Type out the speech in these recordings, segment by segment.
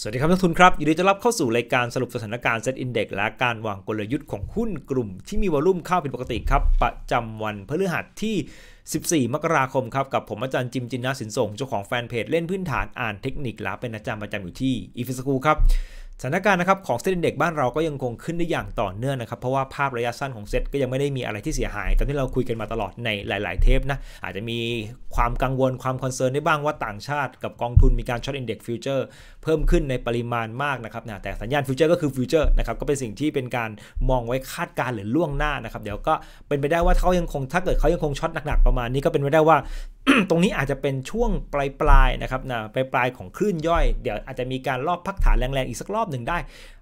สวัสดีครับนักทุนครับยินดีต้อนรับเข้าสู่รายการสรุปสถานการณ์ Set Index และการวางกลยุทธ์ของหุ้นกลุ่มที่มีวอลุ่มเข้าผิดปกติครับ ประจำวันพฤหัสที่ 14 มกราคมครับ กับผมอาจารย์จิมจินนาสินส่งเจ้าของแฟนเพจเล่นพื้นฐานอ่านเทคนิค และเป็นอาจารย์ประจำอยู่ที่อีฟิสคูครับสถานการณ์นะครับของเซ็ตอนเด็กบ้านเราก็ยังคงขึ้นได้อย่างต่อเนื่องนะครับ เพราะว่าภาพระยะสั้นของเซ็ตก็ยังไม่ได้มีอะไรที่เสียหายตามที่เราคุยกันมาตลอดในหลาย ๆ เทปนะอาจจะมีความกังวลความคอนเซิร์นได้บ้างว่าต่างชาติกับกองทุนมีการช็อตอินเด็กฟิวเจอร์เพิ่มขึ้นในปริมาณมากนะครับนะแต่สัญญาณฟิวเจอร์ก็คือฟิวเจอร์นะครับก็เป็นสิ่งที่เป็นการมองไว้คาดการหรือล่วงหน้านะครับเดี๋ยวก็เป็นไปได้ว่าเขายังคงถ้าเกิดเขายังคงช็อตหนัก ๆ ประมาณนี้ก็เป็นไปได้ว่าตรงนี้อาจจะเป็นช่วงปลายปลายนะครับนะปลายปลายของคลื่นย่อยเดี๋ยวอาจจะมีการรอบพักฐานแรงๆอีกสักรอบหนึ่งได้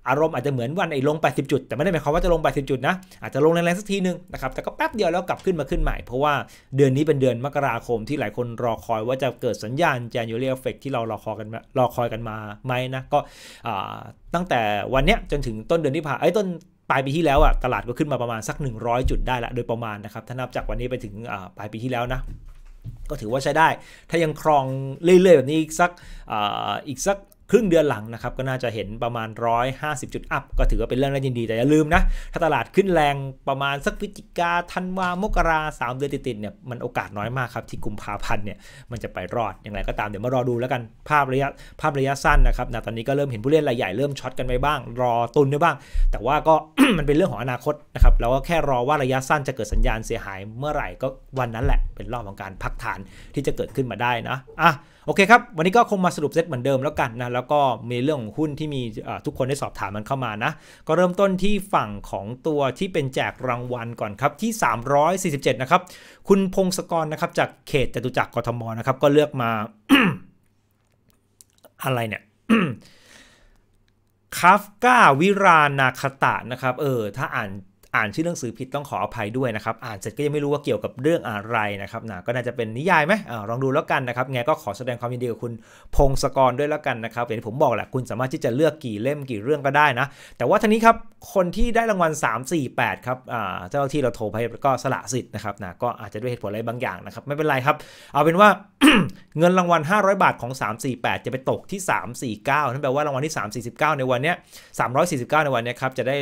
อารมณ์อาจจะเหมือนวันไอ้ลง 80 จุดแต่ไม่ได้หมายความว่าจะลง 80 จุดนะ อาจจะลงแรงๆสักทีนึงนะครับแต่ก็แป๊บเดียวแล้วกลับขึ้นมาขึ้นใหม่ เพราะว่าเดือนนี้เป็นเดือนมกราคมที่หลายคนรอคอยว่าจะเกิดสัญญาณ January effect ที่เรารอคอยกันรอคอยกันมาไหมนะก็ตั้งแต่วันเนี้ยจนถึงต้นเดือนที่ผ่านไอ้ต้นปลายปีที่แล้วอะตลาดก็ขึ้นมาประมาณสัก 100 จุดได้ละโดยประมาณนะครับถ้านับจากวันนี้ไปถึงปลายปีที่แล้วนะก็ถือว่าใช้ได้ ถ้ายังครองเรื่อยๆแบบนี้อีกสักออีกสักครึ่งเดือนหลังนะครับก็น่าจะเห็นประมาณ 150 จุดอัพ ก็ถือว่าเป็นเรื่องน่ายินดีแต่อย่าลืมนะถ้าตลาดขึ้นแรงประมาณสักพฤศจิกาธันวามกราสามเดือนติดๆเนี่ยมันโอกาสน้อยมากครับ ที่กุมภาพันธ์เนี่ย มันจะไปรอดอย่างไรก็ตามเดี๋ยวมารอดูแล้วกัน ภาพระยะภาพระยะสั้นนะครับนะตอนนี้ก็เริ่มเห็นผู้เล่นรายใหญ่เริ่มช็อตกันไปบ้าง รอตุนด้วยบ้าง แต่ว่าก็มันเป็นเรื่องของอนาคตนะครับเราก็แค่รอว่าระยะสั้นจะเกิดสัญญาณเสียหาย เมื่อไหร่ก็วันนั้นแหละ เป็นรอบของการพักฐานที่จะเกิดขึ้นมาได้นะอ่ะโอเคครับ วันนี้ก็คงมาสรุปเซตเหมือนเดิมแล้วกันนะ แล้วก็มีเรื่องของหุ้นที่มีทุกคนได้สอบถามมันเข้ามานะ ก็เริ่มต้นที่ฝั่งของตัวที่เป็นแจกรางวัลก่อนครับ ที่ 347 นะครับคุณพงศกรนะครับจากเขตจตุจักรกทมนะครับก็เลือกมาอะไรเนี่ยคาฟกาวิรานาคตะนะครับ เออถ้าอ่านอ่านชื่อหนังสือผิดต้องขออภัยด้วยนะครับอ่านเสร็จก็ยังไม่รู้ว่าเกี่ยวกับเรื่องอะไรนะครับนะก็น่าจะเป็นนิยายไหมอลองดูแล้วกันนะครับไงก็ขอแสดงความยินดีกับคุณพงศกรด้วยแล้วกันนะครับอย่างที่ผมบอกแหละคุณสามารถที่จะเลือกกี่เล่มกี่เรื่องก็ได้นะ แต่ว่าท่านี้ครับ คนที่ได้รางวัล3 4 8ครับเจ้าที่เราโทรไปก็สละสิทธิ์นะครับนะก็อาจจะด้วยเหตุผลอะไรบางอย่างนะครับไม่เป็นไรครับเอาเป็นว่าเงินรางวัล500 บาท ของ 348 จะไปตกที่ 349นั่นแปลว่ารางวัลที่349 ในวันนี้349ในวันนี้ครับ จะได้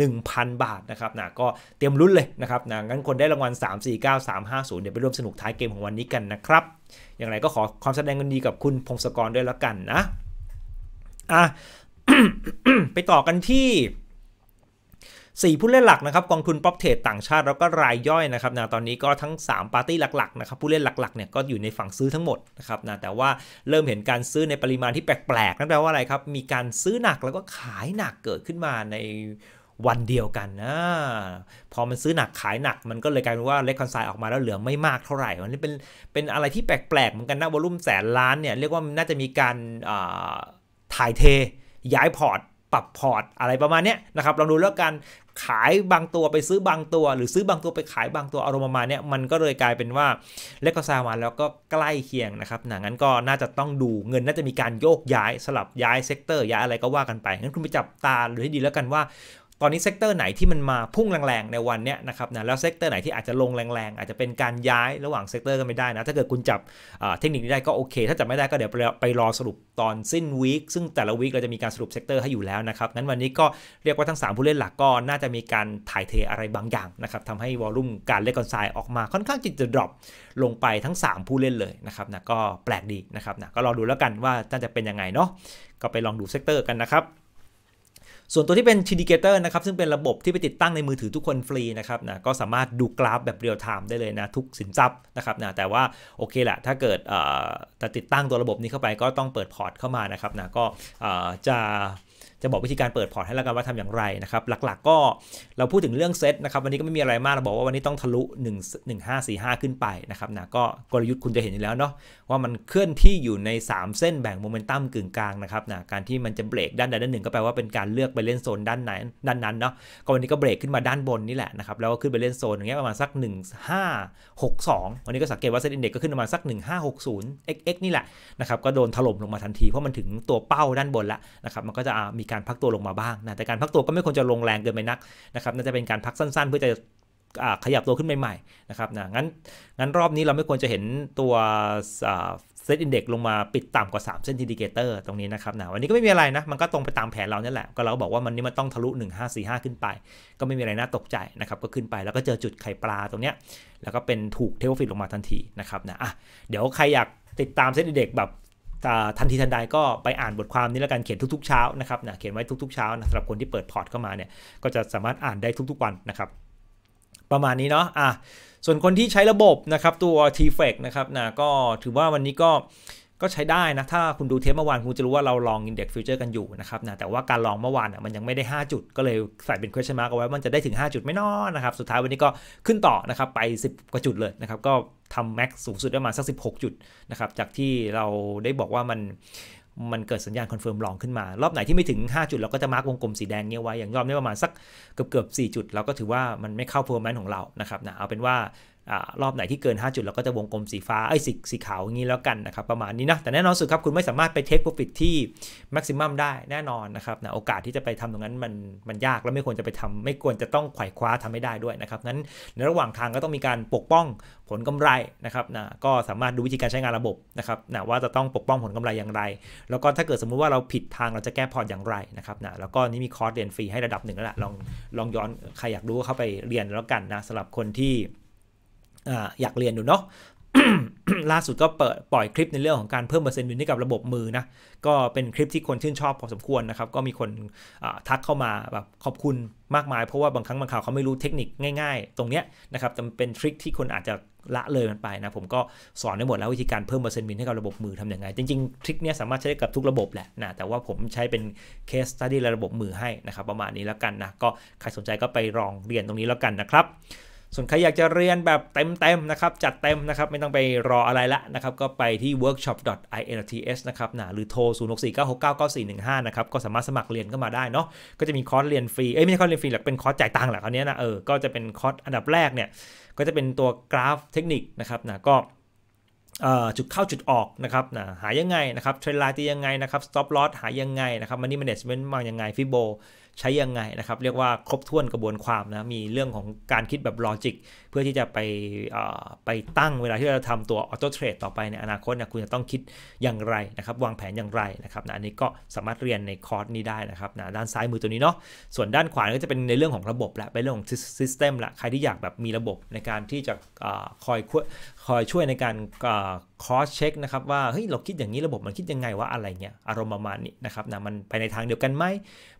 1,000 บาท นะครับนะก็ เตรียมรุ่นเลย นะครับนะงั้น คน ได้ รางวัล349 350เดี๋ยวไป ร่วม สนุก ท้าย เกม ของ วันนี้ กัน นะครับ อย่างไร ก็ ขอ ความ แสดงกันดี กับคุณ พงศกร ด้วย แล้วกัน นะ อ่ะ ไป ต่อกันที่4ผู้เล่นหลักนะครับกองทุนป๊อปเทรดต่างชาติแล้วก็รายย่อยนะครับนะตอนนี้ก็ทั้ง 3 ปาร์ตี้หลักๆนะครับผู้เล่นหลักๆเนี่ยก็อยู่ในฝั่งซื้อทั้งหมดนะครับนะแต่ว่าเริ่มเห็นการซื้อในปริมาณที่แปลกๆนั่นแปลว่าอะไรครับมีการซื้อหนักแล้วก็ขายหนักเกิดขึ้นมาในวันเดียวกันนะพอมันซื้อหนักขายหนักมันก็เลยกลายเป็นว่าเลคคอนไซด์ออกมาแล้วเหลือไม่มากเท่าไหร่มันเป็นเป็นอะไรที่แปลกๆเหมือนกันนะวอลุ่มแสนล้านเนี่ยเรียกว่าน่าจะมีการถ่ายเทย้ายพอร์ตปรับพอร์ตอะไรประมาณนี้นะครับลองดูแล้วกันขายบางตัวไปซื้อบางตัว หรือซื้อบางตัวไปขายบางตัวอารมณ์ประมาณเนี้ยมันก็เลยกลายเป็นว่าเลโกซามาแล้วก็ใกล้เคียงนะครับนะงั้นก็น่าจะต้องดูเงินน่าจะมีการโยกย้ายสลับย้ายเซกเตอร์ย้ายอะไรก็ว่ากันไป งั้นคุณไปจับตาดูให้ดีแล้วกันว่าอนนี้เซกเตอร์ไหนที่มันมาพุ่งแรงๆในวันนี้นะครับนะแล้วเซกเตอร์ไหนที่อาจจะลงแรงๆ อาจจะเป็นการย้ายระหว่างเซกเตอร์ก็ไม่ได้นะ ถ้าเกิดคุณจับเทคนิคนี้ได้ก็โอเค ถ้าจับไม่ได้ก็เดี๋ยวไปรอสรุปตอนสิ้นวีคซึ่งแต่ละวีคเราจะมีการสรุปเซกเตอร์ให้อยู่แล้วนะครับ งั้นวันนี้ก็เรียกว่าทั้ง 3 ผู้เล่นหลักก็น่าจะมีการถ่ายเทอะไรบางอย่างนะครับทำให้วอลุ่มการเล่นคอนไซน์ออกมาค่อนข้างจะดรอปลงไปทั้ง 3 ผู้เล่นเลยนะครับนะก็แปลกดีนะครับนะก็รอดูแล้วกันว่า่าจะเป็นยังไงเนาะก็ไปลองดูเซกเตอร์กันนะครับส่วนตัวที่เป็น t ิเกเตอร์นะครับ ซึ่งเป็นระบบที่ไปติดตั้งในมือถือทุกคนฟรีนะครับนะก็สามารถดูกราฟแบบเรียลไทม์ได้เลยนะ ทุกสินทรัพย์นะครับนะแต่ว่า โอเคแหละถ้าเกิดจะติดตั้งตัวระบบนี้เข้าไปก็ต้องเปิดพอร์ตเข้ามานะครับนะก็จะจะบอกวิธีการเปิดพอร์ตให้แล้วกันว่าทำอย่างไรนะครับ หลักๆก็เราพูดถึงเรื่องเซตนะครับ วันนี้ก็ไม่มีอะไรมากเราบอกว่าวันนี้ต้องทะลุ1 1 5 4 5 ขึ้นไปนะครับนะก็กลยุทธ์คุณจะเห็นอยู่แล้วเนาะว่ามันเคลื่อนที่อยู่ใน 3 เส้นแบ่งโมเมนตัมกึ่งกลางนะครับนะการที่มันจะเบรกด้านใดด้านหนึ่งก็แปลว่าเป็นการเลือกไปเล่นโซนด้านไหน ด้านนั้นเนาะก็วันนี้ก็เบรกขึ้นมาด้านบนนี่แหละนะครับแล้วก็ขึ้นไปเล่นโซนอย่างเงี้ยประมาณสัก 1 5 6 2วันนี้ก็สังเกตว่าเซ็นอินเด็กก็ขึ้นประมาณสัก 1560 XX นี่แหละนะครับก็โดนถล่มลงมาทันที เพราะมันถึงตัวเป้าด้านบนลนะครับมันก็จะมีกการพักตัวลงมาบ้างนะแต่การพักตัวก็ไม่ควรจะลงแรงเกินไปนักนะครับน่าจะเป็นการพักสั้น ๆเพื่อจะขยับตัวขึ้นใหม่ๆนะครับนะงั้นงั้นรอบนี้เราไม่ควรจะเห็นตัวเซตอินเด็กซ์ลงมาปิดต่ำกว่า 3 เส้นอิดิเกเตอร์ตรงนี้นะครับนะวันนี้ก็ไม่มีอะไรนะมันก็ตรงไปตามแผนเรานี่แหละก็เราบอกว่ามันนี่มันต้องทะลุ 1545ขึ้นไปก็ไม่มีอะไรน่าตกใจนะครับก็ขึ้นไปแล้วก็เจอจุดไข่ปลาตรงเนี้ยแล้วก็เป็นถูกเทวฟิตลงมาทันทีนะครับนะอ่ะเดี๋ยวใครอยากติดตามเซตอินเด็กซ์แบบทันทีทันใดก็ไปอ่านบทความนี้แล้วกัน เขียนทุกๆเช้านะครับนะเขียนไว้ทุกๆเช้านะสำหรับคนที่เปิดพอร์ตเข้ามาเนี่ย ก็จะสามารถอ่านได้ทุก ๆ วันนะครับ ประมาณนี้เนาะอ่ะส่วนคนที่ใช้ระบบนะครับตัว t f e c นะครับนะก็ถือว่าวันนี้ก็ก็ใช้ได้นะถ้าคุณดูเทปเมื่อวานคุณจะรู้ว่าเราลองอินเด็กซ์ฟิวเจอร์กันอยู่นะครับนะ แต่ว่าการลองเมื่อวานมันยังไม่ได้ 5 จุดก็เลยใส่เป็น question mark เอาไว้มันจะได้ถึง 5 จุดไม่นอนนะครับ สุดท้ายวันนี้ก็ขึ้นต่อนะครับไป 10 กว่าจุดเลยนะครับก็ทำแม็กซ์สูงสุดได้มาสัก 16 จุดนะครับ จากที่เราได้บอกว่ามันมันเกิดสัญญาณคอนเฟิร์มลองขึ้นมารอบไหนที่ไม่ถึง 5 จุดเราก็จะมาร์กวงกลมสีแดงเงี้ยไว้อย่างรอบนี้ประมาณสักเกือบเกือบสจุดเราก็ถือว่ามันไม่เข้าเพอร์แมนของเรานะครับนะเอาเป็นว่ารอบไหนที่เกิน 5 จุดเราก็จะวงกลมสีฟ้าไอ้สีสีขาวอย่างนี้แล้วกันนะครับ ประมาณนี้นะ แต่แน่นอนสุดครับ คุณไม่สามารถไปเทคโปรฟิตที่มักซิมัมได้แน่นอนนะครับนะโอกาสที่จะไปทำตรงนั้น มันมันยากและไม่ควรจะไปทำ ไม่ควรจะต้องไขว่คว้าทำไม่ได้ด้วยนะครับงั้นในระหว่างทางก็ต้องมีการปกป้องผลกำไรนะครับนะก็สามารถดูวิธีการใช้งานระบบนะครับนะว่าจะต้องปกป้องผลกำไรอย่างไร แล้วก็ถ้าเกิดสมมุติว่าเราผิดทางเราจะแก้พอร์ตอย่างไรนะครับนะแล้วก็นี่มีคอร์สเรียนฟรีให้ระดับหนึ่งแล้วละลองลองย้อนใครอยากรู้เข้าไปเรียนแล้วกันนะสำหรับคนที่อยากเรียนดูเนาะ ล่าสุดก็เปิดปล่อยคลิปในเรื่องของการเพิ่มเปอร์เซ็นต์วินให้กับระบบมือนะ ก็เป็นคลิปที่คนชื่นชอบพอสมควรนะครับ ก็มีคนทักเข้ามาแบบขอบคุณมากมาย เพราะว่าบางครั้งบางข่าวเขาไม่รู้เทคนิคง่ายๆ ตรงเนี้ยนะครับแต่เป็นทริคที่คนอาจจะละเลยมันไปนะ ผมก็สอนได้หมดแล้ววิธีการเพิ่มเปอร์เซ็นต์วินให้กับระบบมือทำยังไง จริงๆทริคเนี้ยสามารถใช้ได้กับทุกระบบแหละนะ แต่ว่าผมใช้เป็นเคสตัดดี้ระบบมือให้นะครับ ประมาณนี้แล้วกันนะ ก็ใครสนใจก็ไปลองเรียนตรงนี้แล้วกันนะครับส่วนใครอยากจะเรียนแบบเต็มๆนะครับจัดเต็มนะครับไม่ต้องไปรออะไรละนะครับก็ไปที่ w o r k s h o p i l t s นะครับนะหรือโทร 0649699415 นะครับก็สามารถสมัครเรียนก็มาได้เนาะก็จะมีคอร์สเรียนฟรีเอ้ยไม่ใช่คอร์สเรียนฟรีหรอกเป็นคอร์สจ่ายตังค์แหละคราวนี้นะเออ ก็จะเป็นคอร์สอันดับแรกเนี่ยก็จะเป็นตัวกราฟเทคนิคนะครับนะก็จุดเข้าจุดออกนะครับนะหายังไงนะครับเทรนไลน์ตียังไงนะครับสต็อปลอสหายังไงนะครับมันนี่แมネจเมนต์มายังไงฟิโบใช้ยังไงนะครับ เรียกว่าครบถ้วนกระบวนความนะมีเรื่องของการคิดแบบลอจิกเพื่อที่จะไปไปตั้งเวลาที่เราทำตัวออโต้เทรดต่อไปในอนาคตนะคุณจะต้องคิดอย่างไรนะครับ วางแผนอย่างไรนะครับนะอันนี้ก็สามารถเรียนในคอร์สนี้ได้นะครับนะด้านซ้ายมือตัวนี้เนาะส่วนด้านขวาก็จะเป็นในเรื่องของระบบและเป็นเรื่องของซิสเต็มละใครที่อยากแบบมีระบบในการที่จะคอยคอยช่วยในการคอสเช็คนะครับว่า เฮ้ย เราคิดอย่างนี้ระบบมันคิดยังไงว่าอะไรเงี้ยอารมณ์ประมาณนี้นะครับนะมันไปในทางเดียวกันไหม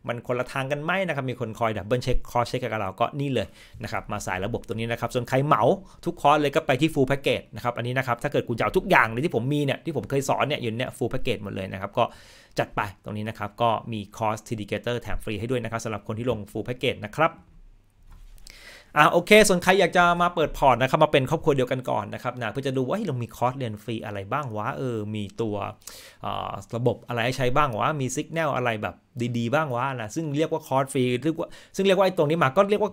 มันคนละทางกันไหมนะครับมีคน คอยดับเบิลเช็คคอสเช็คกับเราก็นี่เลยนะครับมาสายระบบตัวนี้นะครับ ส่วนใครเหมาทุกคอร์สเลยก็ไปที่ฟูลแพ็กเกจนะครับอันนี้นะครับถ้าเกิดคุณจะเอาทุกอย่างเลยที่ผมมีเนี่ยที่ผมเคยสอนเนี่ยอยู่เนี่ยฟูลแพ็กเกจหมดเลยนะครับ ก็จัดไปตรงนี้นะครับก็มีคอร์สทีดีเกเตอร์แถมฟรีให้ด้วยนะครับสำหรับคนที่ลงฟูลแพ็กเกจนะครับอ่ะโอเคส่วนใครอยากจะมาเปิดพอร์ตนะครับมาเป็นครอบครัวเดียวกันก่อนนะครับนะเพื่อจะดูว่าเรามีคอร์สเรียนฟรีอะไรบ้างวะเออมีตัวระบบอะไรให้ใช้บ้างวะมีสิกแนลอะไรแบบดีๆ บ้างวะนะซึ่งเรียกว่าคอร์สฟรีหรือว่าซึ่งเรียกว่าไอ้ตรงนี้มาก็เรียกว่า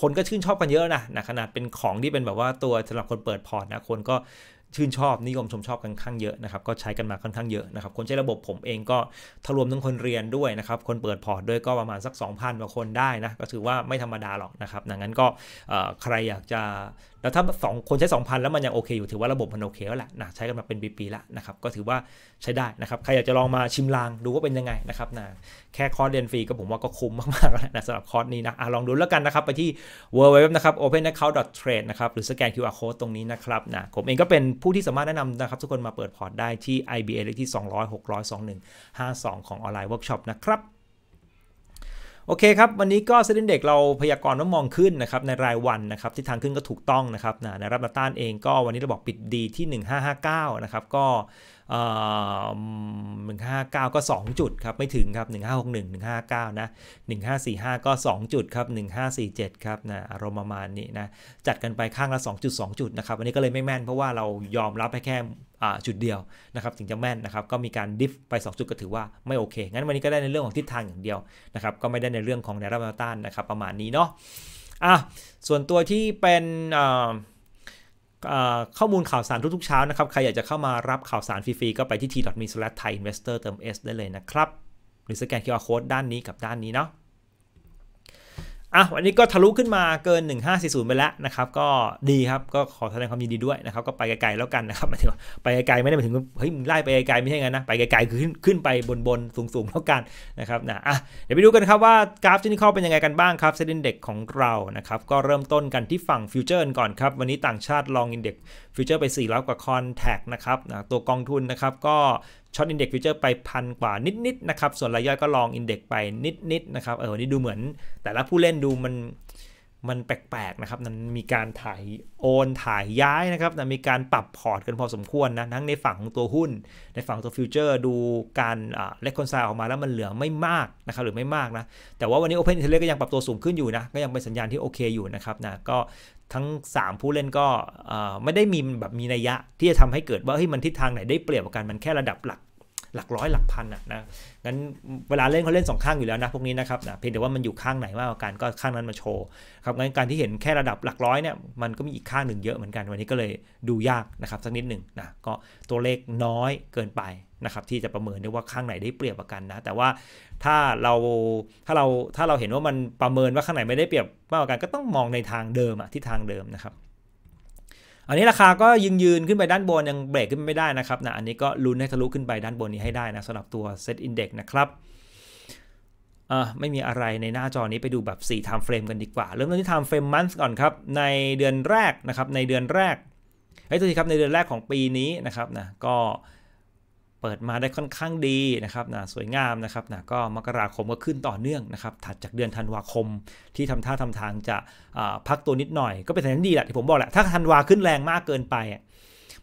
คนก็ชื่นชอบกันเยอะนะนะขนาดเป็นของที่เป็นแบบว่าตัวสำหรับคนเปิดพอร์ตนะคนก็ชื่นชอบนิยมชมชอบกันข้างเยอะนะครับ ก็ใช้กันมาค่อนข้างเยอะนะครับ คนใช้ระบบผมเองก็ถรวมทั้งคนเรียนด้วยนะครับคนเปิดพอร์ตด้วยก็ประมาณสัก 2,000กว่าคนได้นะก็ถือว่าไม่ธรรมดาหรอกนะครับดังนั้นก็ใครอยากจะแล้วถ้า 2 คนใช้2,000 แล้วมันยังโอเค อยู่ถือว่าระบบมันโอเคแล้วแหละนะใช้กันมาเป็นปีๆละนะครับก็ถือว่าใช้ได้นะครับใครอยากจะลองมาชิมลางดูว่าเป็นยังไงนะครับนะแค่คอร์สเรียนฟรีก็ผมว่าก็คุ้มมากๆแล้วนะสำหรับคอร์สนี้นะอะลองดูแล้วกันนะครับไปที่ w w w นะครับ openaccount trade นะครับหรือสแกน QR code ตรงนี้นะครับนะผมเองก็เป็นผู้ที่สามารถแนะนำนะครับทุกคนมาเปิดพอร์ตได้ที่ IBA เลขที่200 600 21 52 ของออนไลน์เวิร์กช็อปนะครับ โอเคครับวันนี้ก็เซ็นเด็กเราพยากรณ์ว่ามองขึ้นนะครับในรายวันนะครับทิศทางขึ้นก็ถูกต้องนะครับนะในรับต้านเองก็วันนี้เราบอกปิดดีที่ 1559 นะครับก็159 ก็2จุดครับไม่ถึงครับ1561 159นะ1545ก็2จุดครับ1547ครับนะอารมณ์ประมาณนี้นะ จัดกันไปข้างละ 2.2จุดนะครับวันนี้ก็เลยไม่แม่นเพราะว่าเรายอมรับให้แค่จุดเดียวนะครับถึงจะแม่นนะครับก็มีการดิฟไป 2 จุดก็ถือว่าไม่โอเค งั้นวันนี้ก็ได้ในเรื่องของทิศทางอย่างเดียวนะครับก็ไม่ได้ในเรื่องของแนวรับแนวต้านนะครับ ประมาณนี้เนาะอ่ะส่วนตัวที่เป็นอ่าข้อมูลข่าวสารทุกๆเช้านะครับ ใครอยากจะเข้ามารับข่าวสารฟรีๆก็ไปที่ t.me/thaiinvestor เติม S ได้เลยนะครับ หรือสแกน QR code ด้านนี้กับด้านนี้เนาะอ่ะวันนี้ก็ทะลุขึ้นมาเกิน 1540 ไปแล้วนะครับก็ดีครับก็ขอแสดงความยินดีด้วยนะครับก็ไปไกลๆแล้วกันนะครับไม่ถึงไปไกลๆไม่ได้หมายถึงเฮ้ยไล่ไปไกลๆไม่ใช่ไงนะไปไกลๆคือขึ้นขึ้นไปบนๆสูงๆแล้วกันนะครับนะอ่ะเดี๋ยวไปดูกันครับว่า กราฟที่นี่เข้าเป็นยังไงกันบ้างครับเซ็นดินเด็กของเรานะครับก็เริ่มต้นกันที่ฝั่งฟิวเจอร์ก่อนครับวันนี้ต่างชาติลองอินเด็กฟิวเจอร์ไป400กว่าคอนแทคนะครับนะตัวกองทุนนะครับก็ช็อตอินเด็กซ์ฟิวเจอร์ไปพันกว่านิดๆนนะครับส่วนรายย่อยก็ลองอินเด็กซ์ไปนิดๆนนะครับเออนี่ดูเหมือนแต่ละผู้เล่นดูมันมันแปลกๆนะครับมันมีการถ่ายโอนถ่ายย้ายนะครับมีการปรับพอร์ตกันพอสมควรนะทั้งในฝั่งของตัวหุ้น ในฝั่งตัวฟิวเจอร์ดูการเล็คคอนไซออกมาแล้วมันเหลือไม่มากนะครับหรือไม่มากนะแต่ว่าวันนี้โอเพนอ t e เ e s t ก็ยังปรับตัวสูงขึ้นอยู่นะก็ยังเป็นสัญญาณที่โอเคอยู่นะครับนะก็ทั้ง 3 ผู้เล่นก็ไม่ได้มีแบบมีนัยยะที่จะทำให้เกิดว่าเฮ้ยมันทิศทางไหนได้เปรียบกันมันแค่ระดับหลักหลักร้อยหลักพันนะนะงั้นเวลาเล่นเขาเล่น2ข้างอยู่แล้วนะพวกนี้นะครับนะเพียงแต่ว่ามันอยู่ข้างไหนมากกว่ากันก็ข้างนั้นมาโชว์ครับงั้นการที่เห็นแค่ระดับหลักร้อยเนี่ยมันก็มีอีกข้างหนึ่งเยอะเหมือนกัน วันนี้ก็เลยดูยากนะครับ สักนิดหนึ่งนะก็ตัวเลขน้อยเกินไปนะครับที่จะประเมินได้ว่าข้างไหนได้เปรียบกันนะแต่ว่าถ้าเราถ้าเราถ้าเราเห็นว่ามันประเมินว่าข้างไหนไม่ได้เปรียบมากกว่ากันก็ต้องมองในทางเดิมอะทิศทางเดิมนะครับอันนี้ราคาก็ยืนยืนขึ้นไปด้านบนยังเบรกขึ้นไม่ได้นะครับนะอันนี้ก็ลุ้นให้ทะลุขึ้นไปด้านบนนี้ให้ได้นะสำหรับตัวเซตอินเด็กซ์นะครับอ่าไม่มีอะไรในหน้าจอนี้ไปดูแบบ 4 time frame กันดีกว่า เริ่มต้นที่ time frame month ก่อนครับ ในเดือนแรกนะครับในเดือนแรกไอ้ตัวที่ครับในเดือนแรกของปีนี้นะครับนะก็เปิดมาได้ค่อนข้างดีนะครับนะสวยงามนะครับนะก็มกราคมก็ขึ้นต่อเนื่องนะครับถัดจากเดือนธันวาคมที่ทำท่าทำทางจะพักตัวนิดหน่อย ก็เป็นสัญญาณดีแหละที่ผมบอกแหละถ้าธันวาขึ้นแรงมากเกินไป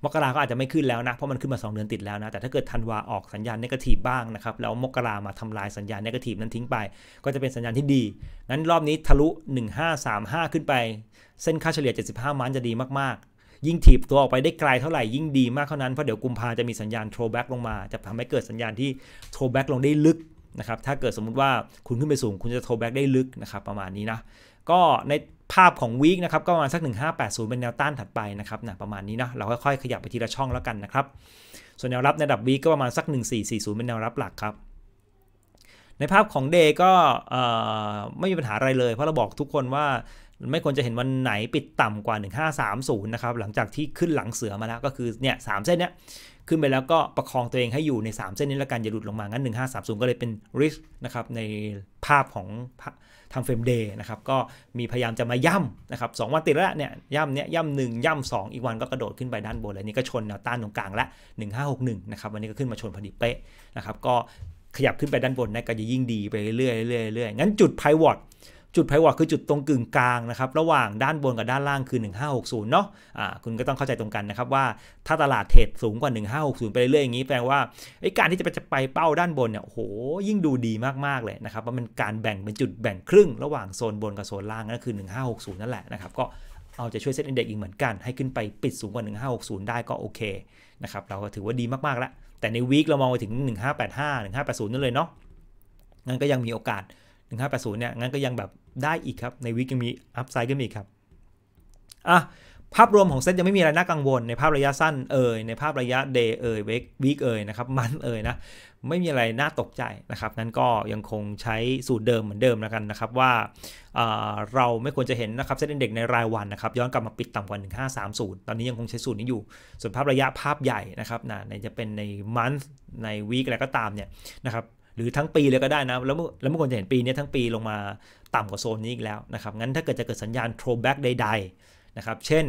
มกราก็อาจจะไม่ขึ้นแล้วนะเพราะมันขึ้นมา 2 เดือนติดแล้วนะแต่ถ้าเกิดธันวาออกสัญญาณนกาทีฟบ้างนะครับแล้วมกรามาทำลายสัญญาณนกาทีฟนั้นทิ้งไป ก็จะเป็นสัญญาณที่ดีงั้นรอบนี้ทะลุ 1535 ขึ้นไป เส้นค่าเฉลี่ย 75มันจะดีมากยิ่งถีบตัวออกไปได้ไกลเท่าไหร่ยิ่งดีมากเท่านั้น เพราะเดี๋ยวกุมภาจะมีสัญญาณโทรแบ็กลงมาจะทำให้เกิดสัญญาณที่โทรแบ็กลงได้ลึกนะครับ ถ้าเกิดสมมุติว่าคุณขึ้นไปสูงคุณจะโทรแบ็กได้ลึกนะครับ ประมาณนี้นะ ก็ในภาพของวีคนะครับก็ประมาณสัก 1580 เป็นแนวต้านถัดไปนะครับนะประมาณนี้นะ เราค่อยๆ ขยับไปทีละช่องแล้วกันนะครับส่วนแนวรับในดับวีก็ประมาณสัก1440 เป็นแนวรับหลักครับในภาพของเดยก็ไม่มีปัญหาอะไรเลย เพราะเราบอกทุกคนว่าไม่ควรจะเห็นวันไหนปิดต่ำกว่า 1530 นะครับ หลังจากที่ขึ้นหลังเสือมาแล้วก็คือเนี่ยสเส้นเนี้ยขึ้นไปแล้วก็ประคองตัวเองให้อยู่ใน 3 เส้นนี้แล้วกัน อย่าหลุดลงมา งั้น 1530 ก็เลยเป็นริสนะครับในภาพของทางเฟรมเดย์นะครับ ก็มีพยายามจะมาย่ำนะครับสวันติดแล้วเนี่ยย่ำเนี่ยย่ำหนึ่งย่ำสองอีกวันก็กระโดดขึ้นไปด้านบนแล้วนี่ก็ชนแนวต้านตรงกลางละ 1561 นะครับวันนี้ก็ขึ้นมาชนพอดีเป๊ะนะครับก็ขยับขึ้นไปด้านบนนะก็จะยิ่งดีไปเรื่อยยเรื่อยงั้นจุดไพวอตจุดไพวอตคือจุดตรงกึ่งกลางนะครับระหว่างด้านบนกับด้านล่างคือ 1560เนาะะคุณก็ต้องเข้าใจตรงกันนะครับว่าถ้าตลาดเทรดสูงกว่า 1560ไปเรื่อยอย่างนี้แปลว่าการที่จะไปจะไปเป้าด้านบนเนี่ยโห ยิ่งดูดีมากๆเลยนะครับว่ามันการแบ่งเป็นจุดแบ่งครึ่งระหว่างโซนบนกับโซนล่างนั่นคือ 1560นั่นแหละนะครับก็เอาจะช่วยเซ็ตอินเด็กซ์อีกเหมือนกันให้ขึ้นไปปิดสูงกว่า 1560ได้ก็โอเคนะครับเราก็ถือว่าดีมากๆแล้ว แต่ในวีคเรามองไปถึง 1585 1580นั่นเลยเนาะงั้นก็ยังมีโอกาส1580เนี่ย งั้นก็ยังแบบได้อีกครับ ในวิกยังมีอัพไซด์กนมีกครับ อ่ะ ภาพรวมของเซ็ตยังไม่มีอะไรน่ากังวล ในภาพระยะสั้น เอ่ย ในภาพระยะเดย์เอ่ยวีเอ่ยนะครับ มัน เอ่ยนะ ไม่มีอะไรน่าตกใจนะครับนั้นก็ยังคงใช้สูตรเดิมเหมือนเดิมแล้วกันนะครับ ว่า เราไม่ควรจะเห็นนะครับเซ็นเด็กในรายวันนะครับ ย้อนกลับมาปิดต่ำกว่า1530 ตอนนี้ยังคงใช้สูตรนี้อยู่ ส่วนภาพระยะภาพใหญ่นะครับนะจะเป็นในมันในวีคอะไรก็ตามเนี่ยนะครับหรือทั้งปีเลยก็ได้นะ แล้วแล้วเมื่อคนจะเห็นปีนี้ทั้งปีลงมาต่ำกว่าโซนนี้อีกแล้วนะครับ งั้นถ้าเกิดจะเกิดสัญญาณ throwback ใดๆนะครับ เช่น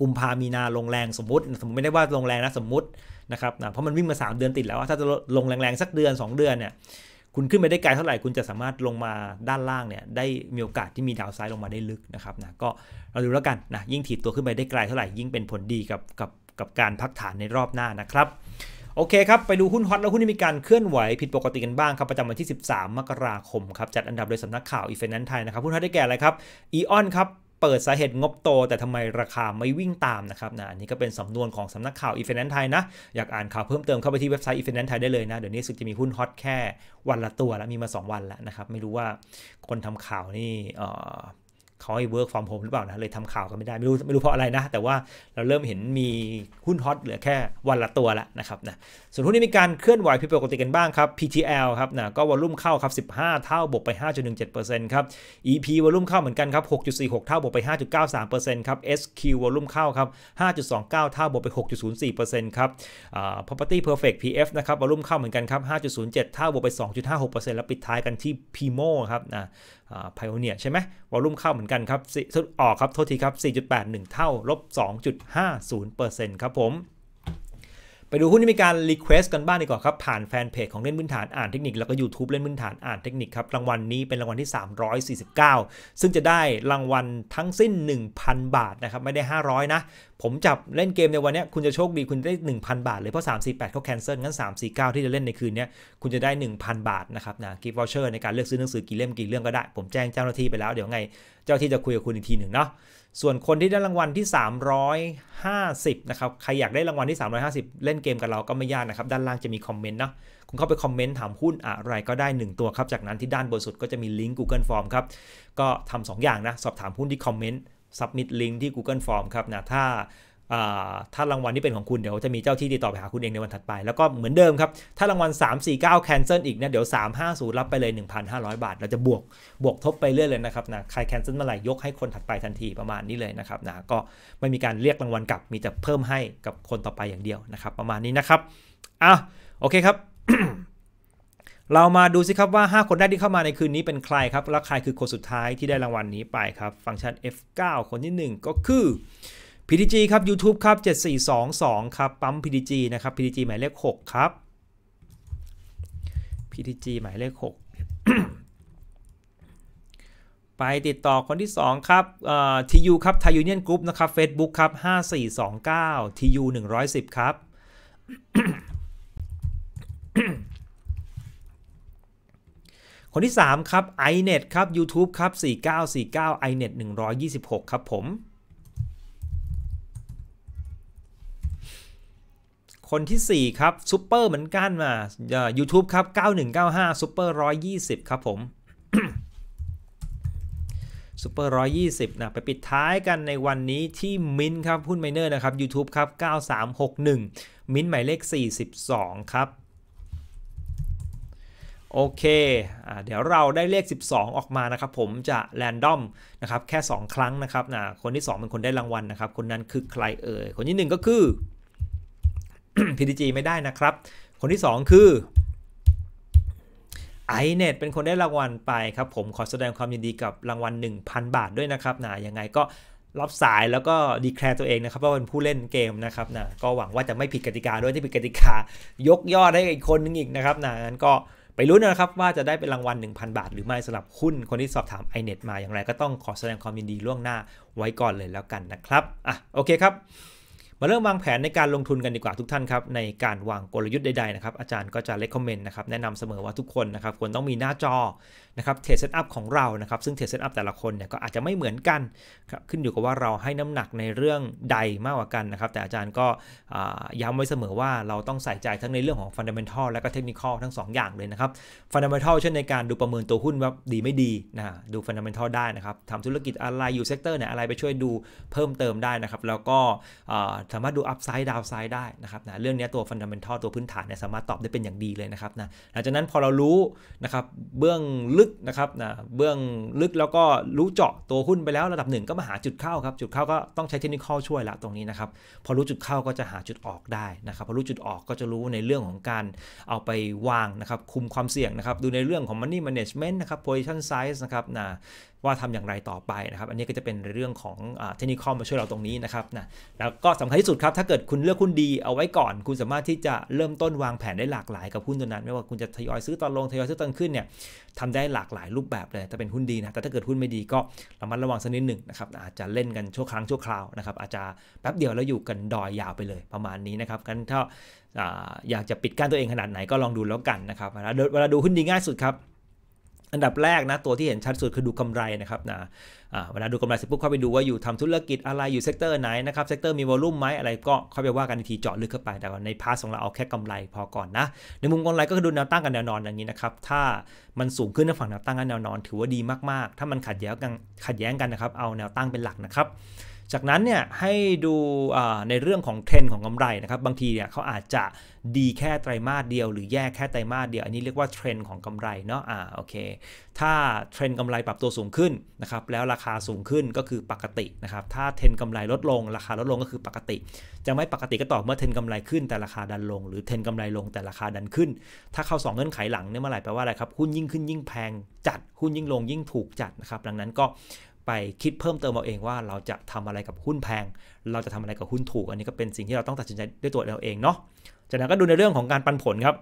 กุมภามีนาลงแรงสมมติ สมมติไม่ได้ว่าลงแรงนะสมมตินะครับนะ เพราะมันวิ่งมา 3 เดือนติดแล้ว ถ้าจะลงแรงๆ สักเดือน 2 เดือนเนี่ยคุณขึ้นไปได้ไกลเท่าไหร่คุณจะสามารถลงมาด้านล่างเนี่ยได้มีโอกาสที่มีดาวไซด์ลงมาได้ลึกนะครับนะก็เราดูแล้วกันนะยิ่งถีบตัวขึ้นไปได้ไกลเท่าไหร่ยิ่งเป็นผลดีกับกับกับการพักฐานในรอบหน้านะครับโอเคครับ ไปดูหุ้นฮอตและหุ้นที่มีการเคลื่อนไหว ผิดปกติกันบ้างครับ ประจำวันที่ 13 มกราคมครับ จัดอันดับโดยสำนักข่าวอีเฟนแนนไทยนะครับหุ้นฮอตได้แก่อะไรครับ อีออนครับ เปิดสาเหตุงบโต แต่ทำไมราคาไม่วิ่งตามนะครับนะอันนี้ก็เป็นสำนวนของสำนักข่าวอีเฟนแนนไทยนะ อยากอ่านข่าวเพิ่มเติมเข้าไปที่เว็บไซต์อีเฟนแนนไทยได้เลยนะเดี๋ยวนี้สึกจะมีหุ้นฮอตแค่วันละตัวแล้วมีมา 2 วันแล้วนะครับไม่รู้ว่าคนทำข่าวนี่เขาให้ work from home หรือเปล่านะ เลยทำข่าวกันไม่ได้ไม่รู้ไม่รู้เพราะอะไรนะ แต่ว่าเราเริ่มเห็นมีหุ้นฮอตเหลือแค่วันละตัวละนะครับนะ ส่วนหุ้นนี้มีการเคลื่อนไหวผิดปกติกันบ้างครับ PTL ครับนะก็วอลุ่มเข้าครับ 15 เท่าบวกไป 5.17%ครับ EP วอลุ่มเข้าเหมือนกันครับ 6.46 เท่าบวกไป 5.93%ครับ SQ วอลุ่มเข้าครับ 5.29 เท่าบวกไป 6.04%ครับ property perfect PF นะครับวอลุ่มเข้าเหมือนกันครับ 5.07 เท่าบวกไป 2.56%แล้วปิดท้ายกันที่ PMO ครับนะไพโอเนียใช่ไหมวอลลุ่มเข้าเหมือนกันครับออกครับ โทษทีครับ 4.81 เท่า ลบ2.50%ครับผมไปดูหุ้นที่มีการรีเควสต์กันบ้างดีกว่าครับ ผ่านแฟนเพจของเล่นพื้นฐานอ่านเทคนิคแล้วก็ YouTube เล่นพื้นฐานอ่านเทคนิคครับรางวัลนี้เป็นรางวัลที่ 349 ซึ่งจะได้รางวัลทั้งสิ้น 1,000 บาทนะครับไม่ได้ 500 นะ ผมจับเล่นเกมในวันนี้คุณจะโชคดี คุณได้ 1,000 บาทเลย เพราะ 348 เขาแคนเซิลงั้น 349 ที่จะเล่นในคืนนี้คุณจะได้ 1,000 บาทนะครับนะกิฟต์วอเชอร์ในการเลือกซื้อหนังสือกี่เล่มกี่เรื่องก็ได้ ผมแจ้งเจ้าหน้าที่ไปแล้วเดี๋ยวไง เจ้าที่จะคุยกับคุณอีกทีหนึ่งเนาะส่วนคนที่ได้รางวัลที่ 350 นะครับ ใครอยากได้รางวัลที่ 350 เล่นเกมกับเราก็ไม่ยากนะครับ ด้านล่างจะมีคอมเมนต์เนาะคุณเข้าไปคอมเมนต์ถามหุ้นอะไรก็ได้ 1 ตัวครับ จากนั้นที่ด้านบนสุดก็จะมีลิงก์ Google Form ครับ ก็ทำ2อย่างนะ สอบถามหุ้นที่คอมเมนต์ submit ลิงก์ที่ Google Form ครับนะ ถ้าถ้ารางวัลที่เป็นของคุณเดี๋ยวจะมีเจ้าที่ติดต่อไปหาคุณเองในวันถัดไปแล้วก็เหมือนเดิมครับ ถ้ารางวัล349 cancel อีกนะเดี๋ยว 350รับไปเลย 1,500 บาท เราจะบวกบวกทบไปเรื่อยเลยนะครับนะใคร cancel เมื่อไหร่ยกให้คนถัดไปทันทีประมาณนี้เลยนะครับนะก็ไม่มีการเรียกรางวัลกลับมีแต่เพิ่มให้กับคนต่อไปอย่างเดียวนะครับประมาณนี้นะครับอ่ะโอเคครับเรามาดูสิครับว่า 5 คนแรกที่เข้ามาในคืนนี้เป็นใครครับ และใครคือคนสุดท้ายที่ได้รางวัลนนี้ไปครับฟังก์ชัน F9 คนที่ 1 ก็คือ p จ g ครับ YouTube ครับ 7422 ครับ ปั๊ม p จ g นะครับ p จ g หมายเลข6ครับ p จ g หมายเลข6ไปติดต่อคนที่ 2 ครับทียูครับไทยยูเนียนกรุ๊ปนะครับ Facebook ครับ 5429 TU 110 ครับ คนที่ 3 ครับ iNet ครับ YouTube ครับ 4949 iNet 126 ครับผมคนที่ 4 ครับซูเปอร์เหมือนกันมา YouTube ครับ9195ซูเปอร์120 ครับผมซูเปอร์120นะไปปิดท้ายกันในวันนี้ที่มินครับหุ้นไมเนอร์นะครับ YouTube ครับ9361มินหมายเลข 42 ครับ โอเคอเดี๋ยวเราได้เลข 12 ออกมานะครับผมจะแรนดอมนะครับ แค่ 2 ครั้งนะครับนะคนที่ 2 เป็นคนได้รางวัลนะครับ คนนั้นคือใครเอ่ยคนที่ 1 ก็คือพีดีจีไม่ได้นะครับ คนที่ 2 คือไอเน็ตเป็นคนได้รางวัลไปครับผมขอแสดงความยินดีกับรางวัล1,000 บาทด้วยนะครับนะยังไงก็รับสายแล้วก็ดีแคร์ตัวเองนะครับว่าเป็นผู้เล่นเกมนะครับนะก็หวังว่าจะไม่ผิดกติกาด้วยที่ผิดกติกายกยอดให้อีกคนนึงอีกนะครับนะงั้นก็ไปรู้นะครับ ว่าจะได้เป็นรางวัล1,000 บาท หรือไม่สำหรับหุ้นคนที่สอบถาม iNet มาอย่างไรก็ต้องขอแสดงความยินดีล่วงหน้าไว้ก่อนเลยแล้วกันนะครับอ่ะโอเคครับมาเริ่มวางแผนในการลงทุนกันดีกว่าทุกท่านครับ ในการวางกลยุทธ์ใดๆนะครับอาจารย์ก็จะเลคคอมเมนต์นะครับแนะนำเสมอว่าทุกคนนะครับควรต้องมีหน้าจอนะครับเทรดเซตอัพของเรานะครับ ซึ่งเทรดเซตอัพแต่ละคนเนี่ยก็อาจจะไม่เหมือนกันครับขึ้นอยู่กับว่าเราให้น้ำหนักในเรื่องใดมากกว่ากันนะครับแต่อาจารย์ก็ย้ำไว้เสมอว่าเราต้องใส่ใจทั้งในเรื่องของฟันเดเมนทัลและก็เทคนิคอลทั้ง2อย่างเลยนะครับฟันเดเมนทัลเช่นในการดูประเมินตัวหุ้นว่าดีไม่ดีนะดูฟันเดเมนทัลได้นะครับทำธุรกิจอะไรอยู่เซกเตอร์ไหนอะไรไปช่วยดูเพิ่มเติมได้นะครับแล้วก็สามารถดูอัพไซด์ดาวไซด์ได้ นะครับนะเรื่องนี้ตัวฟันดัมเบนทัลตัวพื้นฐานเนี่ยสามารถตอบได้เป็นอย่างดีเลยนะครับนะหลังจากนั้นพอเรารู้นะครับเบื้องลึกนะครับนะเบื้องลึกแล้วก็รู้เจาะตัวหุ้นไปแล้วระดับหนึ่งก็มาหาจุดเข้าครับจุดเข้าก็ต้องใช้เทคนิคช่วยละตรงนี้นะครับพอรู้จุดเข้าก็จะหาจุดออกได้นะครับ พอรู้จุดออกก็จะรู้ในเรื่องของการเอาไปวางนะครับคุมความเสี่ยงนะครับ ดูในเรื่องของ Money Management นะครับ Position Size นะครับนะว่าทำอย่างไรต่อไปนะครับ อันนี้ก็จะเป็นเรื่องของเทคนิคอมมาช่วยเราตรงนี้นะครับนะแล้วก็สำคัญที่สุดครับ ถ้าเกิดคุณเลือกหุ้นดีเอาไว้ก่อน คุณสามารถที่จะเริ่มต้นวางแผนได้หลากหลายกับหุ้นตัวนั้น ไม่ว่าคุณจะทยอยซื้อตอนลง ทยอยซื้อตอนขึ้นเนี่ยทำได้หลากหลายรูปแบบเลยถ้าเป็นหุ้นดีนะ แต่ถ้าเกิดหุ้นไม่ดีก็เรามัดระวังสักนิดหนึ่งนะครับอาจจะเล่นกันชั่วครั้งชั่วคราวนะครับ อาจจะแป๊บเดียวแล้วอยู่กันดอยยาวไปเลยประมาณนี้นะครับกันถ้าอยากจะปิดกั้นตัวเองขนาดไหนก็ลองดูแล้วกันนะครับเวลาดูหุ้นดีง่ายสุดครับอันดับแรกนะตัวที่เห็นชัดสุดคือดูกำไรนะครับนะเวลาดูกำไรเสร็จปุ๊บเข้าไปดูว่าอยู่ทำธุรกิจอะไรอยู่เซกเตอร์ไหนนะครับเซกเตอร์มีวอลุ่มไหมอะไรก็เข้าไปว่ากันทีเจาะลึกเข้าไปแต่ในพาร์ทของเราเอาแค่กำไรพอก่อนนะในมุมกำไรก็คือดูแนวตั้งกับแนวนอนอย่างนี้นะครับถ้ามันสูงขึ้นในฝั่งแนวตั้งกับแนวนอน ถือว่าดีมากๆ ถ้ามันขัดแย้งกันขัดแย้งกันนะครับเอาแนวตั้งเป็นหลักนะครับจากนั้นเนี่ยให้ดูในเรื่องของเทรนด์ของกำไรนะครับบางทีเนี่ยเขาอาจจะดีแค่ไตรมาสเดียว หรือแย่แค่ไตรมาสเดียวอันนี้เรียกว่าเทรนด์ของกำไรเนาะอ่าโอเคถ้าเทรนด์กำไรปรับตัวสูงขึ้นนะครับแล้วราคาสูงขึ้นก็คือปกตินะครับถ้าเทรนด์กำไรลดลงราคาลดลงก็คือปกติ จะไม่ปกติก็ต่อเมื่อเทรนด์กำไรขึ้นแต่ราคาดันลงหรือเทรนด์กำไรลงแต่ราคาดันขึ้น ถ้าเข้า2เงื่อนไขหลังเนี่ยเมื่อไหร่แปลว่าอะไรครับหุ้นยิ่งขึ้นยิ่งแพง จัดหุ้นยิ่งลงยิ่งถูกจัดนะครับดังนั้นก็ไปคิดเพิ่มเติมเอาเองว่าเราจะทำอะไรกับหุ้นแพง เราจะทำอะไรกับหุ้นถูกอันนี้ก็เป็นสิ่งที่เราต้องตัดสินใจด้วยตัวเราเองเนาะจากนั้นก็ดูในเรื่องของการปันผลครับ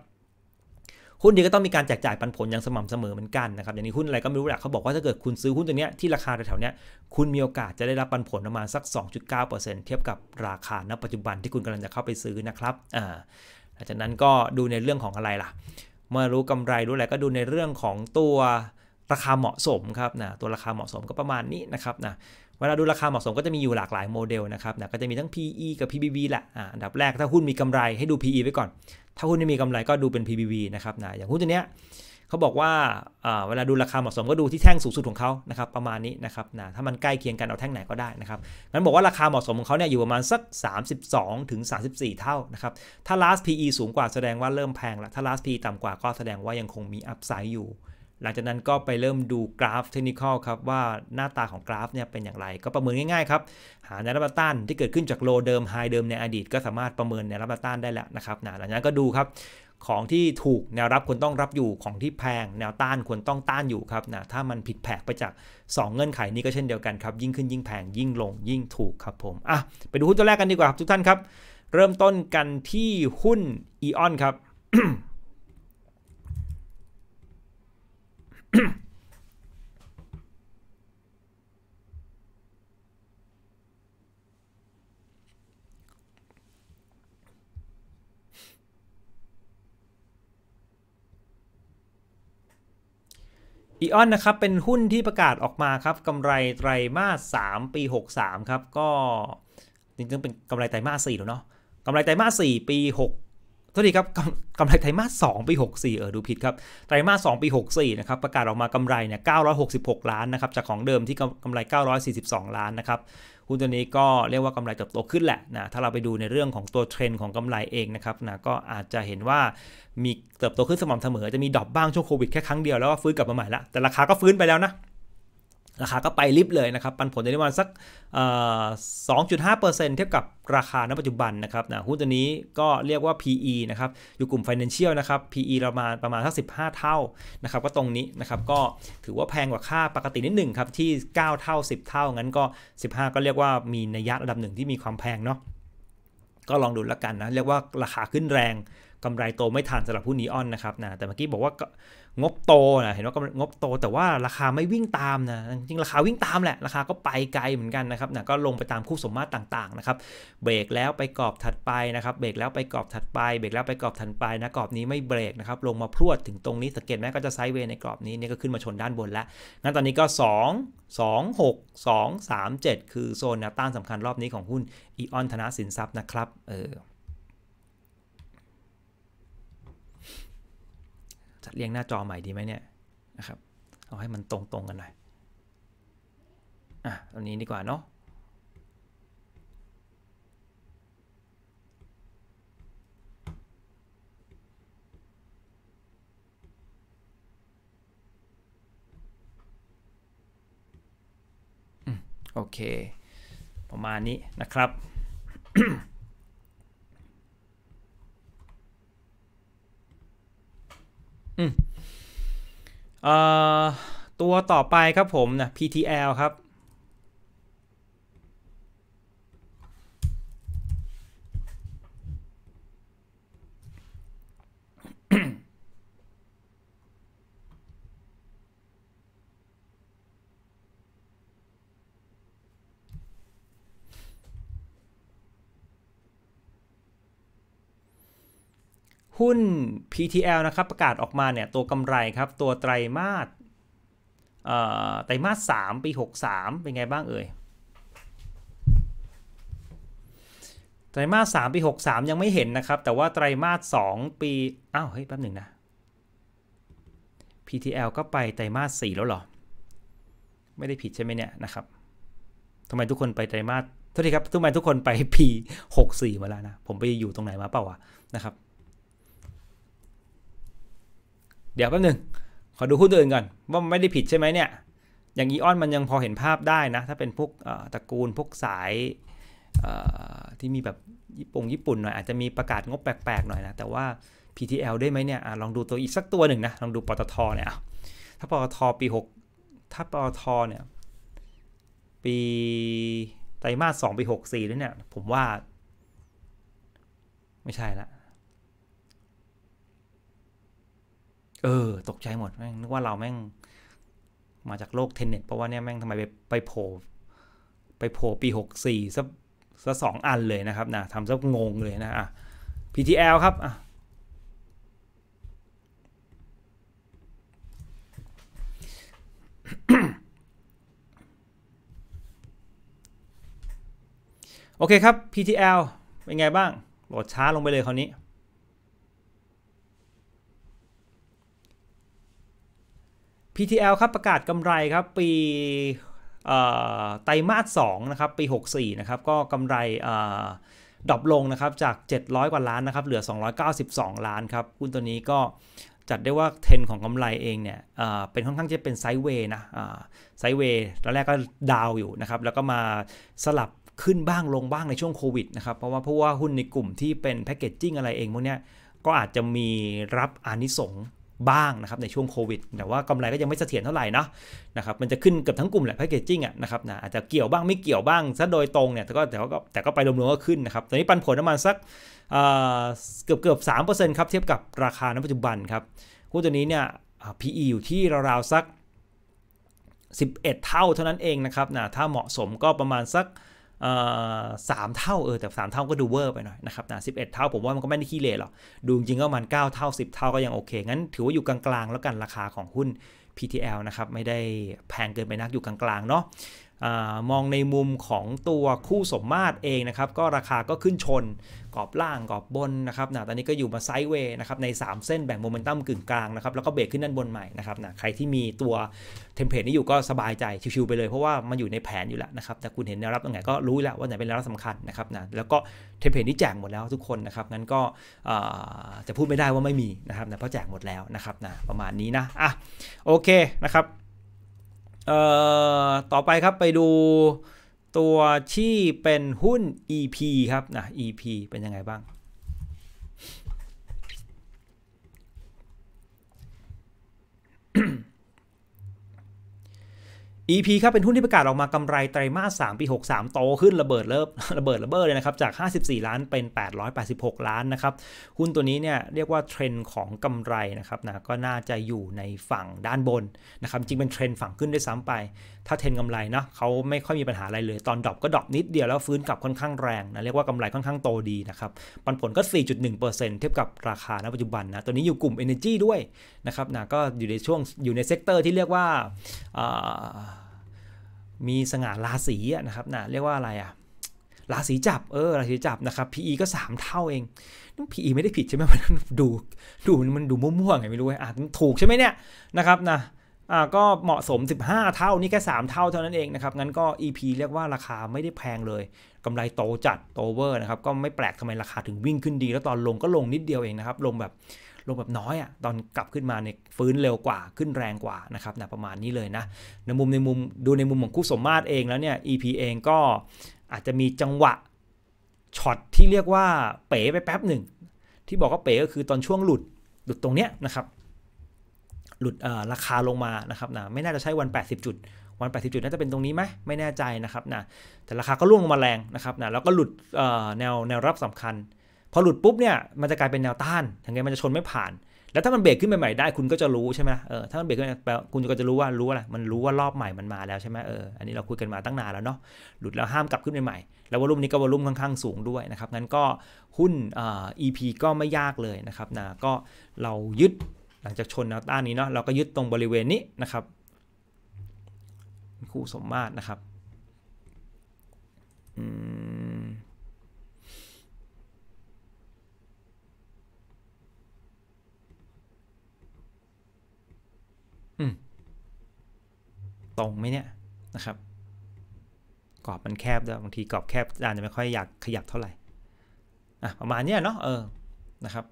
หุ้นดีก็ต้องมีการแจกจ่ายปันผลอย่างสม่ำเสมอเหมือนกันนะครับอย่างนี้หุ้นอะไรก็ไม่รู้แหละเขาบอกว่าถ้าเกิดคุณซื้อหุ้นตัวเนี้ยที่ราคาแถวๆเนี้ยคุณมีโอกาสจะได้รับปันผลประมาณสัก 2.9%เทียบกับราคาณปัจจุบันที่คุณกำลังจะเข้าไปซื้อนะครับอ่าจากนั้นก็ดูในเรื่องของอะไรล่ะ เมื่อรู้กำไรรู้อะไรก็ดูในเรื่องของตัวราคาเหมาะสมครับนะตัวราคาเหมาะสมก็ประมาณนี้นะครับนะเวลาดูราคาเหมาะสมก็จะมีอยู่หลากหลายโมเดลนะครับนะก็จะมีทั้ง PE กับ PBV แหละอันดับแรกถ้าหุ้นมีกำไรให้ดู PE ไว้ก่อน ถ้าหุ้นไม่มีกำไรก็ดูเป็น PBV นะครับนะอย่างหุ้นตัวเนี้ยเขาบอกว่า เวลาดูราคาเหมาะสมก็ดูที่แท่งสูงสุดของเขานะครับประมาณนี้นะครับนะถ้ามันใกล้เคียงกันเอาแท่งไหนก็ได้นะครับงั้นบอกว่าราคาเหมาะสมของเขาเนี่ยอยู่ประมาณสัก32ถึง34 เท่านะครับถ้า last PE สูงกว่าแสดงว่าเริ่มแพงละถ้า last PE ต่ำกว่าก็แสดงว่ายังคงมีอัพไซด์อยู่หลังจากนั้นก็ไปเริ่มดูกราฟเทคนิคครับว่าหน้าตาของกราฟเนี่ยเป็นอย่างไรก็ประเมินง่ายๆครับหาแนวรับต้านที่เกิดขึ้นจากโลเดิมไฮเดิมในอดีตก็สามารถประเมินแนวรับต้านได้แล้วนะครับหลังจากนั้นก็ดูครับ ของที่ถูกแนวรับควรต้องรับอยู่ของที่แพงแนวต้านควรต้องต้านอยู่ครับนะถ้ามันผิดแผกไปจาก2เงื่อนไขนี้ก็เช่นเดียวกันครับ ยิ่งขึ้นยิ่งแพงยิ่งลง ยิ่งถูกครับผมอ่ะไปดูหุ้นตัวแรกกันดีกว่าครับทุกท่านครับ เริ่มต้นกันที่หุ้นอีออนครับอีออนนะครับเป็นหุ้นที่ประกาศออกมาครับกำไรไตรมาส3ปี 63 ครับก็ จริง ๆ เป็นกำไรไตรมาส4แล้วเนาะกำไรไตรมาส4ปี 6ทัทีครับกำไรไตรมาส 2 ปี 64 เออ ดูผิดครับ ไตรมาส 2 ปี 64 นะครับประกาศออกมากำไรเนี่ย 966 ล้านนะครับ จากของเดิมที่กำไร 942 ล้านนะครับหุ้นตัวนี้ก็เรียกว่ากำไรเติบโตขึ้นแหละนะ ถ้าเราไปดูในเรื่องของตัวเทรนด์ของกำไรเองนะครับนะ ก็อาจจะเห็นว่ามีเติบโตขึ้นสม่ำเสมอ จะมีดรอปบ้างช่วงโควิดแค่ครั้งเดียวแล้วก็ฟื้นกลับมาใหม่ละ แต่ราคาก็ฟื้นไปแล้วนะราคาก็ไปลิฟเลยนะครับปันผลในประมาณสัก 2.5%เทียบกับราคาณปัจจุบันนะครับนะหุ้นตัวนี้ก็เรียกว่า PE นะครับ อยู่กลุ่ม Financial นะครับ PE ประมาณประมาณสัก 15 เท่านะครับก็ตรงนี้นะครับก็ถือว่าแพงกว่าค่าปกตินิดหนึ่งครับที่ 9 เท่า 10 เท่างั้นก็ 15 ก็เรียกว่ามีนัยยะระดับหนึ่งที่มีความแพงเนาะก็ลองดูแล้วกันนะเรียกว่าราคาขึ้นแรงกำไรโตไม่ทันสำหรับหุ้นนีออนนะครับนะแต่เมื่อกี้บอกว่างบโตนะเห็นว่างบโตแต่ว่าราคาไม่วิ่งตามนะจริงราคาวิ่งตามแหละราคาก็ไปไกลเหมือนกันนะครับนะก็ลงไปตามคู่สมมาตรต่างๆนะครับเบรกแล้วไปกรอบถัดไปนะครับ เบรกแล้วไปกรอบถัดไปเบรกแล้วไปกรอบถัดไปนะกรอบนี้ไม่เบรกนะครับลงมาพรวดถึงตรงนี้สังเกตไหมก็จะไซด์เวย์ในกรอบนี้นี่ก็ขึ้นมาชนด้านบนแล้วงั้นตอนนี้ก็2 2 6 2 3 7 คือโซนแนวต้านสำคัญรอบนี้ของหุ้นอีออนธนาสินทรัพย์นะครับเออัดเรียงหน้าจอใหม่ดีไหมเนี่ยนะครับ เอาให้มันตรงๆกันหน่อย อ่ะตอนนี้ดีกว่าเนาะโอเค ประมาณนี้นะครับตัวต่อไปครับผมนะ PTL ครับหุ้น PTL นะครับประกาศออกมาเนี่ยตัวกำไรครับตัวไตรมาสไตรมาส3ปี 63เป็นไงบ้างเอ่ยไตรมาส3ปี63 ยังไม่เห็นนะครับ แต่ว่าไตรมาส2ปีอ้าวเฮ้ยแป๊บหนึ่งนะ PTL ก็ไปไตรมาส4แล้วเหรอ ไม่ได้ผิดใช่ไหมเนี่ยนะครับทำไมทุกคนไปไตรมาสทุกทีครับทำไมทุกคนไปปี64มาแล้วนะ ผมไปอยู่ตรงไหนมาเปล่าวะนะครับเดี๋ยวแป๊บนึง ขอดูหุ้นตัวอื่นก่อนว่าไม่ได้ผิดใช่ไหมเนี่ย อย่างอีออนมันยังพอเห็นภาพได้นะ ถ้าเป็นพวกตระกูลพวกสายที่มีแบบญี่ปุ่นญี่ปุ่นหน่อย อาจจะมีประกาศงบแปลกๆหน่อยนะ แต่ว่า PTL ได้ไหมเนี่ยอลองดูตัวอีกสักตัวหนึ่งนะ ลองดูปตทเนี่ยถ้าปตทปี 6 ถ้าปตทเนี่ยปีไตรมาสสองปีหกสี่แล้วเนี่ยผมว่า ไม่ใช่ละเออ ตกใจหมดแม่ง นึกว่าเราแม่งมาจากโลกเทนเน็ต เพราะว่าเนี่ยแม่งทำไมไปไปโผล่ไปโผล่ปีหกสี่ซะซะสองอันเลยนะครับนะทำซะงงเลยนะ อ่ะ PTL ครับอ่ะโอเคครับ PTL เป็นไงบ้างโหลดช้าลงไปเลยคราวนี้ PTL ครับประกาศกำไรครับปีไตรมาส 2 นะครับปี 64 นะครับ ก็กำไรดรอปลงนะครับจาก 700 กว่าล้านนะครับ เหลือ 292 ล้านครับหุ้นตัวนี้ก็จัดได้ว่าเทรนของกำไรเองเนี่ยเป็นค่อนข้างจะเป็นไซด์เวย์นะไซด์เวย์ตอนแรกก็ดาวอยู่นะครับ แล้วก็มาสลับขึ้นบ้างลงบ้างในช่วงโควิดนะครับเพราะว่าเพราะว่าหุ้นในกลุ่มที่เป็นแพคเกจจิ้งอะไรเองพวกเนี้ยก็อาจจะมีรับอานิสงบ้างนะครับในช่วงโควิดแต่ว่ากำไรก็ยังไม่เสถียรเท่าไหร่นะนะครับมันจะขึ้นเกือบทั้งกลุ่มแหละแพคเกจิ้งอ่ะนะครับนะอาจจะเกี่ยวบ้างไม่เกี่ยวบ้างซะโดยตรงเนี่ยแต่ก็แต่ก็แต่ก็ไปรวมๆก็ขึ้นนะครับตอนนี้ปันผลประมาณสักเกือบเกือบสามเปอร์เซ็นต์ครับเทียบกับราคาณปัจจุบันครับหุ้นตัวนี้เนี่ย PE อยู่ที่ราวๆ สัก 11 เท่าเท่านั้นเองนะครับนะถ้าเหมาะสมก็ประมาณสักสามเท่า เออ แต่สามเท่าก็ดูเวอร์ไปหน่อยนะครับนะสิเท่าผมว่า มันก็ไม่ได้ขี้เละหรอกดูจริงก็มัน 9 เท่า 10 เท่าก็ยังโอเค งั้น ถือว่าอยู่กลาง ๆแล้วกัน ราคาของหุ้น PTL นะครับ ไม่ได้แพงเกินไปนักอยู่กลางๆเนาะมองในมุมของตัวคู่สมมาตรเองนะครับ ก็ราคาก็ขึ้นชนกรอบล่างกรอบบนนะครับนะตอนนี้ก็อยู่มาไซด์เวย์นะครับใน 3 เส้นแบ่งโมเมนตัมกึ่งกลางนะครับแล้วก็เบรกขึ้นด้านบนใหม่นะครับนะใครที่มีตัวเทมเพลตนี้อยู่ก็สบายใจ ชิวๆไปเลยเพราะว่ามันอยู่ในแผนอยู่แล้วนะครับ แต่คุณเห็นแนวรับตรงไหนก็รู้แล้วว่าไหนเป็นแนวรับสำคัญนะครับนะแล้วก็เทมเพลตที่แจกหมดแล้วทุกคนนะครับงั้นก็จะพูดไม่ได้ว่าไม่มีนะครับนะเพราะแจกหมดแล้วนะครับนะประมาณนี้นะอ่ะโอเคนะครับเอ่อ ต่อไปครับไปดูตัวที่เป็นหุ้น EP ครับนะ EP เป็นยังไงบ้างอืม EP ครับเป็นหุ้นที่ประกาศออกมากำไรไตรมาส3ปี 63 โต ขึ้นระเบิดเลิบระเบิดระเบิดเลยนะครับจาก 54 ล้านเป็น 886 ล้านนะครับ หุ้นตัวนี้เนี่ยเรียกว่าเทรนด์ของกำไรนะครับนะก็น่าจะอยู่ในฝั่งด้านบนนะครับ จริงเป็นเทรนด์ฝั่งขึ้นได้ซ้ำไปถ้าเทนกำไรนะเขาไม่ค่อยมีปัญหาอะไรเลย ตอนดรอปก็ดรอปนิดเดียวแล้วฟื้นกลับค่อนข้างแรงนะเรียกว่ากำไรค่อนข้างโตดีนะครับปันผลก็ 4.1%เทียบกับราคาณปัจจุบันนะตัวนี้อยู่กลุ่ม Energy ด้วยนะครับนะก็อยู่ในช่วงอยู่ในเซกเตอร์ที่เรียกว่ามีสง่าราศีนะครับนะเรียกว่าอะไรอะราศีจับเออราศีจับนะครับ PE ก็ 3 เท่าเองนั่น PE ไม่ได้ผิดใช่ไหมมันดูดูมันดูมั่วๆไงไม่รู้อ่ะถูกใช่ไหมเนี่ยนะครับนะอ่าก็เหมาะสม 15 เท่านี่แค่3เท่าเท่านั้นเองนะครับงั้นก็ EP เรียกว่าราคาไม่ได้แพงเลยกำไรโตจัดโตเวอร์นะครับก็ไม่แปลกทำไมราคาถึงวิ่งขึ้นดี แล้วตอนลงก็ลงนิดเดียวเองนะครับ ลงแบบลงแบบน้อยอะ่ะตอนกลับขึ้นมาเนี่ยฟื้นเร็วกว่าขึ้นแรงกว่านะครับนะประมาณนี้เลยนะในมุมในมุมดูในมุมของคู่สมมาตรเองแล้วเนี่ย EP เองก็อาจจะมีจังหวะช็อตที่เรียกว่าเป๋ไปแป๊บหนึ่งที่บอกว่าเป๋ก็คือตอนช่วงหลุดหลุดตรงเนี้ยนะครับหลุดราคาลงมานะครับนะไม่น่าจะใช่วัน80จุดวัน80จุดน่าจะเป็นตรงนี้ไหมไม่แน่ใจนะครับนะแต่ราคาก็ร่วงลงมาแรงนะครับนะแล้วก็หลุดแนวแนวรับสำคัญ พอหลุดปุ๊บเนี่ยมันจะกลายเป็นแนวต้านทั้งไงมันจะชนไม่ผ่านแล้วถ้ามันเบรกขึ้นใหม่ๆได้ คุณก็จะรู้ใช่ไหมเออถ้ามันเบรกขึ้นแปลคุณก็จะรู้ว่ารู้อะไรมันรู้ว่ารอบใหม่มันมาแล้วใช่ไหมเอออันนี้เราคุยกันมาตั้งนานแล้วเนาะหลุดแล้วห้ามกลับขึ้นใหม่ๆแล้ววอลุ่มนี้ก็วอลุ่มค่อนข้างสูงด้วยนะครับงั้นก็หุ้น EP ก็ไม่ยากเลยนะครับนะก็เรายึดหลังจากชนแนวต้านนี้เนาะเราก็ยึดตรงบริเวณนี้นะครับ คู่สมมาตรนะครับ อืมตรงไหมเนี่ยนะครับกรอบมันแคบด้วยบางทีกรอบแคบอาจจะไม่ค่อยอยากขยับเท่าไหร่อ่ะประมาณเนี้ยเนาะเออนะครับ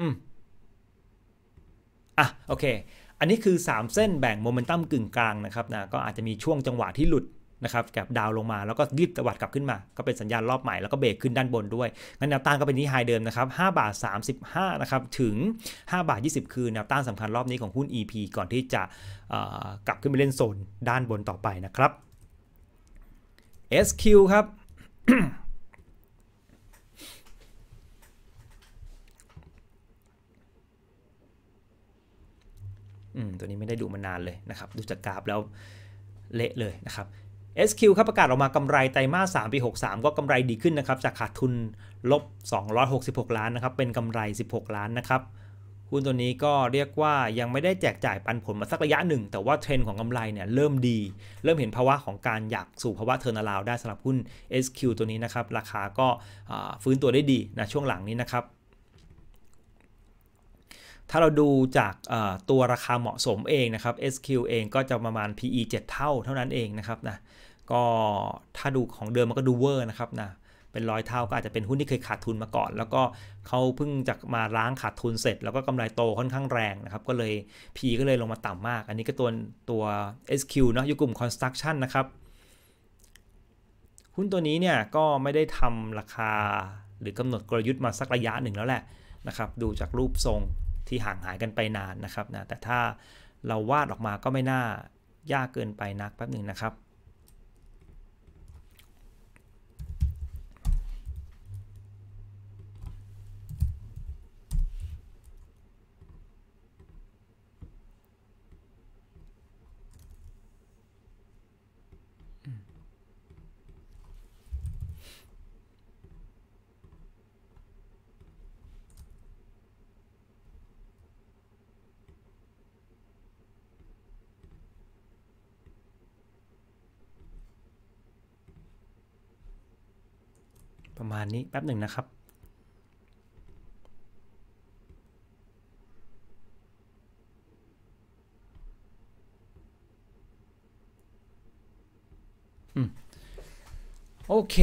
อืมอ่ะโอเค อันนี้คือ 3 เส้นแบ่งโมเมนตัมกึ่งกลางนะครับนะก็อาจจะมีช่วงจังหวะที่หลุดนะครับกับดาวลงมาแล้วก็รีบตวัดกลับขึ้นมา ก็เป็นสัญญาณรอบใหม่แล้วก็เบรกขึ้นด้านบนด้วยงั้นแนวต้านก็เป็นที่ไฮเดิมนะครับ5บาท35นะครับถึง5บาท20 คือแนวต้านสำคัญรอบนี้ของหุ้น EP ก่อนที่จะกลับขึ้นไปเล่นโซนด้านบนต่อไปนะครับ SQ ครับตัวนี้ไม่ได้ดูมานานเลยนะครับดูจากกราฟแล้วเละเลยนะครับ SQ ครับประกาศออกมากำไรไตรมาส3ปี 63 ก็กำไรดีขึ้นนะครับจากขาดทุนลบ 266 ล้านนะครับเป็นกำไร 16 ล้านนะครับหุ้นตัวนี้ก็เรียกว่ายังไม่ได้แจกจ่ายปันผลมาสักระยะหนึ่ง แต่ว่าเทรนด์ของกำไรเนี่ยเริ่มดี เริ่มเห็นภาวะของการอยากสู่ภาวะเทอร์นาลาวได้สำหรับหุ้น SQ ตัวนี้นะครับราคาก็ฟื้นตัวได้ดีนะช่วงหลังนี้นะครับถ้าเราดูจากตัวราคาเหมาะสมเองนะครับ SQ เองก็จะประมาณ PE 7เท่าเท่านั้นเองนะครับนะ ก็ถ้าดูของเดิมมันก็ดูเวอร์นะครับนะ เป็นร้อยเท่าก็อาจจะเป็นหุ้นที่เคยขาดทุนมาก่อน แล้วก็เขาเพิ่งจะมาล้างขาดทุนเสร็จ แล้วก็กำไรโตค่อนข้างแรงนะครับก็เลย P ก็เลยลงมาต่ำมาก อันนี้ก็ตัวตัว SQ เนาะอยู่กลุ่ม Construction นะครับหุ้นตัวนี้เนี่ยก็ไม่ได้ทำราคาหรือกำหนดกลยุทธ์มาสักระยะหนึ่งแล้วแหละนะครับดูจากรูปทรงที่ห่างหายกันไปนานนะครับนะ แต่ถ้าเราวาดออกมาก็ไม่น่ายากเกินไปนักแป๊บหนึ่งนะครับประมาณนี้แป๊บหนึ่งนะครับโอเค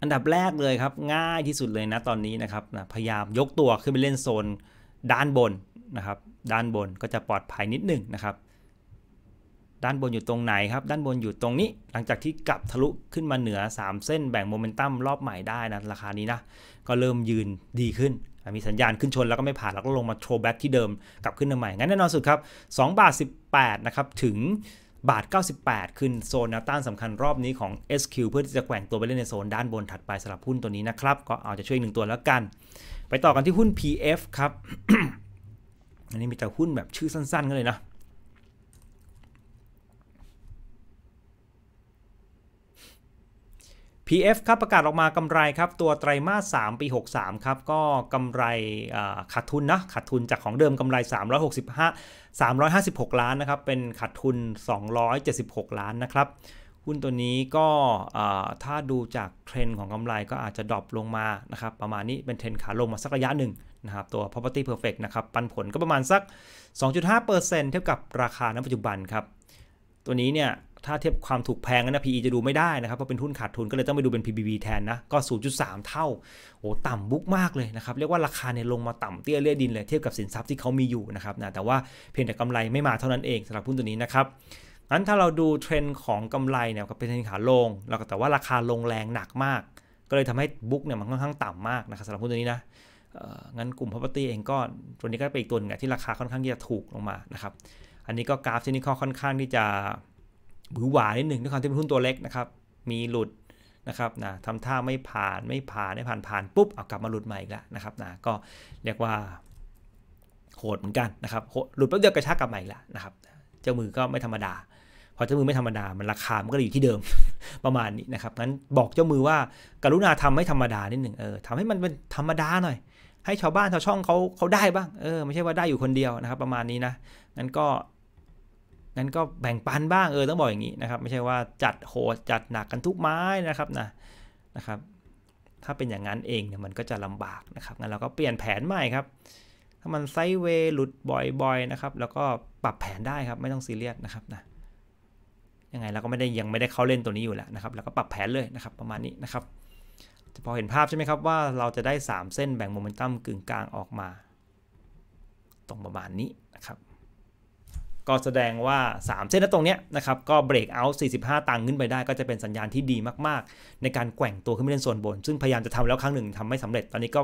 อันดับแรกเลยครับ ง่ายที่สุดเลยนะตอนนี้นะครับนะพยายามยกตัวขึ้นไปเล่นโซนด้านบนนะครับ ด้านบนก็จะปลอดภัยนิดหนึ่งนะครับด้านบนอยู่ตรงไหนครับ ด้านบนอยู่ตรงนี้ หลังจากที่กลับทะลุขึ้นมาเหนือ 3 เส้นแบ่งโมเมนตัมรอบใหม่ได้นะ ราคานี้นะ ก็เริ่มยืนดีขึ้น มีสัญญาณขึ้นชนแล้วก็ไม่ผ่านแล้วก็ลงมาโทรแบ็กที่เดิม กลับขึ้นมาใหม่ งั้นแน่นอนสุดครับ2บาท18 นะครับ ถึงบาท 98 ขึ้นโซนแนวต้านสำคัญรอบนี้ของ SQ เพื่อที่จะแกว่งตัวไปเล่นในโซนด้านบนถัดไปสำหรับหุ้นตัวนี้นะครับก็เอาจะช่วยหนึ่งตัวแล้วกันไปต่อกันที่หุ้น PF ครับอันนี้มีแต่หุ้นแบบชื่อสั้นๆกันเลยนะ PF ครับประกาศออกมากำไรครับ ตัวไตรมาส3ปี 63 ครับ ก็กำไรขาดทุนนะขาดทุนจากของเดิมกำไร 365 356 ล้านนะครับ เป็นขาดทุน 276 ล้านนะครับ หุ้นตัวนี้ก็ถ้าดูจากเทรนด์ของกำไรก็อาจจะดรอปลงมานะครับประมาณนี้เป็นเทรนด์ขาลงมา สักระยะหนึ่งนะครับตัว property perfect นะครับปันผลก็ประมาณสัก 2.5%เทียบกับราคาณปัจจุบันครับตัวนี้เนี่ยถ้าเทียบความถูกแพงนะ PE จะดูไม่ได้นะครับ เพราะเป็นทุนขาดทุนก็เลยต้องไปดูเป็น PBB แทนนะ ก็ 0.3 เท่า โอ้ ต่ำบุกมากเลยนะครับ เรียกว่าราคาเนี่ยลงมาต่ำเตี้ยเลียดินเลยเทียบกับสินทรัพย์ที่เขามีอยู่นะครับนะแต่ว่าเพียงแต่กำไรไม่มาเท่านั้นเองสำหรับหุ้นตัวนี้นะครับ งั้นถ้าเราดูเทรนด์ของกำไรเนี่ยก็เป็นเทรนด์ขาลงแล้วก็แต่ว่าราคาลงแรงหนักมาก ก็เลยทำให้บุกเนี่ยมันค่อนข้างต่ำมากนะครับสำหรับหุ้นตัวนี้นะงั้นกลุ่ม property เองก็ตัวนี้ก็เป็นอีกตัวนึงที่ราคาค่อนข้างที่จะถูกลงมานะครับอันนี้ก็กราฟที่นี่ค่อนข้างที่จะหือหวานิดหนึ่งด้วยความที่เป็นหุ้นตัวเล็กนะครับ มีหลุดนะครับนะทำท่าไม่ผ่านไม่ผ่านไม่ผ่านผ่านปุ๊บเอากลับมาหลุดใหม่อีกแล้วนะครับนะก็เรียกว่าโหดเหมือนกันนะครับหลุดแป๊บเดียวกระชากกลับมาอีกแล้วนะครับเจ้ามือก็ไม่ธรรมดาพอเจ้ามือไม่ธรรมดามันราคามันก็อยู่ที่เดิมประมาณนี้นะครับงั้นบอกเจ้ามือว่าการุณาทำให้ธรรมดานิดหนึ่งเออทำให้มันเป็นธรรมดาหน่อย ให้ชาวบ้านชาวช่องเขาเขาได้บ้างเออ ไม่ใช่ว่าได้อยู่คนเดียวนะครับ ประมาณนี้นะงั้นก็นั้นก็แบ่งปันบ้างเออต้องบอกอย่างนี้นะครับ ไม่ใช่ว่าจัดโหดจัดหนักกันทุกไม้นะครับนะนะครับ ถ้าเป็นอย่างนั้นเองเนี่ยมันก็จะลำบากนะครับงั้นเราก็เปลี่ยนแผนใหม่ครับ ถ้ามันไซเวหลุดบ่อย ๆ นะครับ แล้วก็ปรับแผนได้ครับ ไม่ต้องซีเรียสนะครับนะยังไงเราก็ไม่ได้ยังไม่ได้เข้าเล่นตัวนี้อยู่แล้วนะครับ แล้วก็ปรับแผนเลยนะครับ ประมาณนี้นะครับพอเห็นภาพใช่ไหมครับว่าเราจะได้ 3 เส้นแบ่งโมเมนตัมกึ่งกลางออกมาตรงประมาณนี้นะครับก็แสดงว่า 3 เส้นตรงนี้นะครับ ก็เบรกเอาท์45 ตังค์ขึ้นไปได้ก็จะเป็นสัญญาณที่ดีมากๆ ในการแกว่งตัวขึ้นไปเล่นโซนบน ซึ่งพยายามจะทำแล้วครั้งหนึ่งทำไม่สำเร็จตอนนี้ก็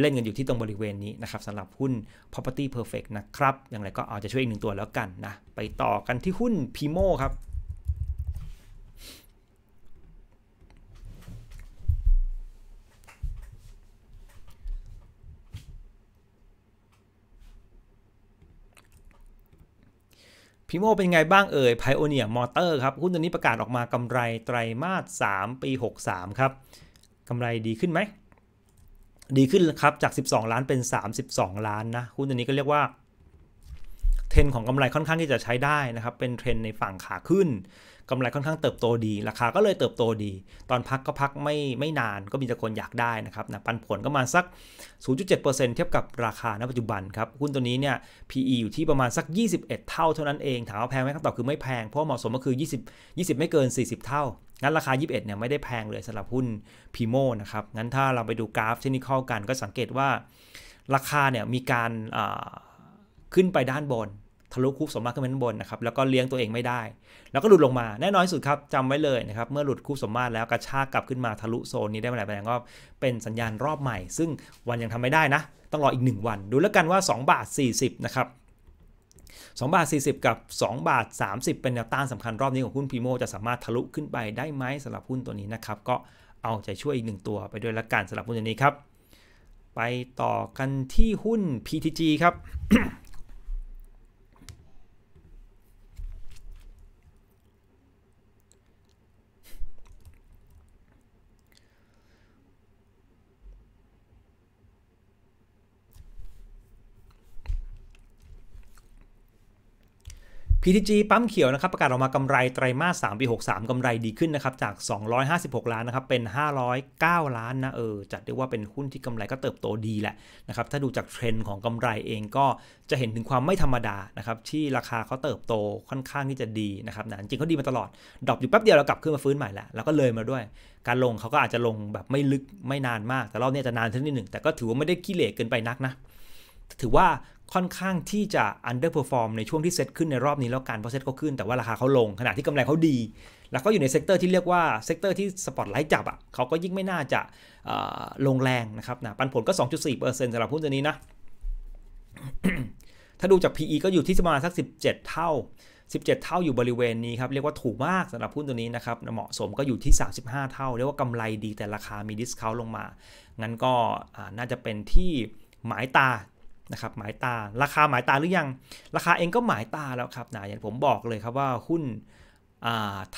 เล่นกันอยู่ที่ตรงบริเวณนี้นะครับสำหรับหุ้น property perfect นะครับ อย่างไรก็อาจะช่วยอีกหนึ่งตัวแล้วกันนะ ไปต่อกันที่หุ้น Pimo ครับพิโมเป็นไงบ้างเอ่ยไพโอเนียมอเตอร์ครับ หุ้นตัวนี้ประกาศออกมากำไรไตรมาส3ปี 63 ครับกำไรดีขึ้นไหม ดีขึ้นครับ จาก 12 ล้านเป็น 32 ล้านนะ หุ้นตัวนี้ก็เรียกว่าเทรนของกำไรค่อนข้างที่จะใช้ได้นะครับเป็นเทรนในฝั่งขาขึ้น กำไรค่อนข้างเติบโตดี ราคาก็เลยเติบโตดี ตอนพักก็พักไม่ไม่นานก็มีแต่คนอยากได้นะครับนะปันผลก็มาสัก 0.7%เทียบกับราคาณปัจจุบันครับหุ้นตัวนี้เนี่ย PE อยู่ที่ประมาณสัก 21 เท่าเท่านั้นเอง ถามว่าแพงไหมคำตอบคือไม่แพงเพราะเหมาะสมก็คือ 20 20 ไม่เกิน 40 เท่างั้นราคา 21 เนี่ยไม่ได้แพงเลยสำหรับหุ้นพีโมนะครับงั้นถ้าเราไปดูกราฟเทคนิคกัน ก็สังเกตว่า ราคาเนี่ยมีการขึ้นไปด้านบน ทะลุคูปสมมาตรขึ้นไปด้านบนนะครับแล้วก็เลี้ยงตัวเองไม่ได้ แล้วก็หลุดลงมาแน่นอนสุดครับจำไว้เลยนะครับเมื่อหลุดคูปสมมาตรแล้วกระชากกลับขึ้นมาทะลุโซน นี้ได้เมื่อไหร่แปลงก็ เป็นสัญญาณรอบใหม่ซึ่งวันยังทำไม่ได้นะต้องรออีก 1 วัน ดูแล้วกันว่า2บาท40นะครับ2บาท40 กับ2บาท30 เป็นแนวต้านสำคัญรอบนี้ของหุ้นพีโมจะสามารถทะลุขึ้นไปได้ไหมสำหรับหุ้นตัวนี้นะครับก็เอาใจช่วยอีกหนึ่งตัว ไปด้วยละกันสำหรับหุ้นตัวนี้ครับไปต่อกันที่หุ้น PTG ครับ PTG ปั๊มเขียวนะครับ ประกาศออกมากำไรไตรมาส 3 ปี 63กำไรดีขึ้นนะครับ จาก 256 ล้านนะครับ เป็น 509 ล้านนะเออจัดได้ว่าเป็นหุ้นที่กำไรก็เติบโตดีแหละนะครับถ้าดูจากเทรนด์ของกำไรเองก็จะเห็นถึงความไม่ธรรมดานะครับ ที่ราคาเขาเติบโตค่อนข้างที่จะดีนะครับนะ จริงเขาดีมาตลอดดรอปอยู่แป๊บเดียวแล้วกลับขึ้นมาฟื้นใหม่ละแล้วก็เลยมาด้วย การลงเขาก็อาจจะลงแบบไม่ลึกไม่นานมาก แต่รอบนี้จะนานสักนิดหนึ่งแต่ก็ถือว่าไม่ได้ขี้เหร่เกินไปนักนะถือว่าค่อนข้างที่จะ underperform ในช่วงที่เซตขึ้นในรอบนี้แล้วการเพราะเซตก็ขึ้นแต่ว่าราคาเขาลงขณะที่กำไรเขาดี แล้วก็อยู่ในเซกเตอร์ที่เรียกว่า เซกเตอร์ที่สปอตไลท์จับอ่ะเขาก็ยิ่งไม่น่าจะลงแรงนะครับนะปันผลก็ 2.4%สำหรับหุ้นตัวนี้นะ ถ้าดูจาก PE ก็อยู่ที่ประมาณสัก 17 เท่า 17 เท่าอยู่บริเวณนี้ครับเรียกว่าถูกมากสำหรับหุ้นตัวนี้นะครับเหมาะสมก็อยู่ที่ 35 เท่า เรียกว่ากำไรดีแต่ราคามีดิสคาวลงมางั้นก็น่าจะเป็นที่หมายตานะครับหมายตาราคาหมายตาหรือยัง ราคาเองก็หมายตาแล้วครับนะอย่างผมบอกเลยครับว่าหุ้น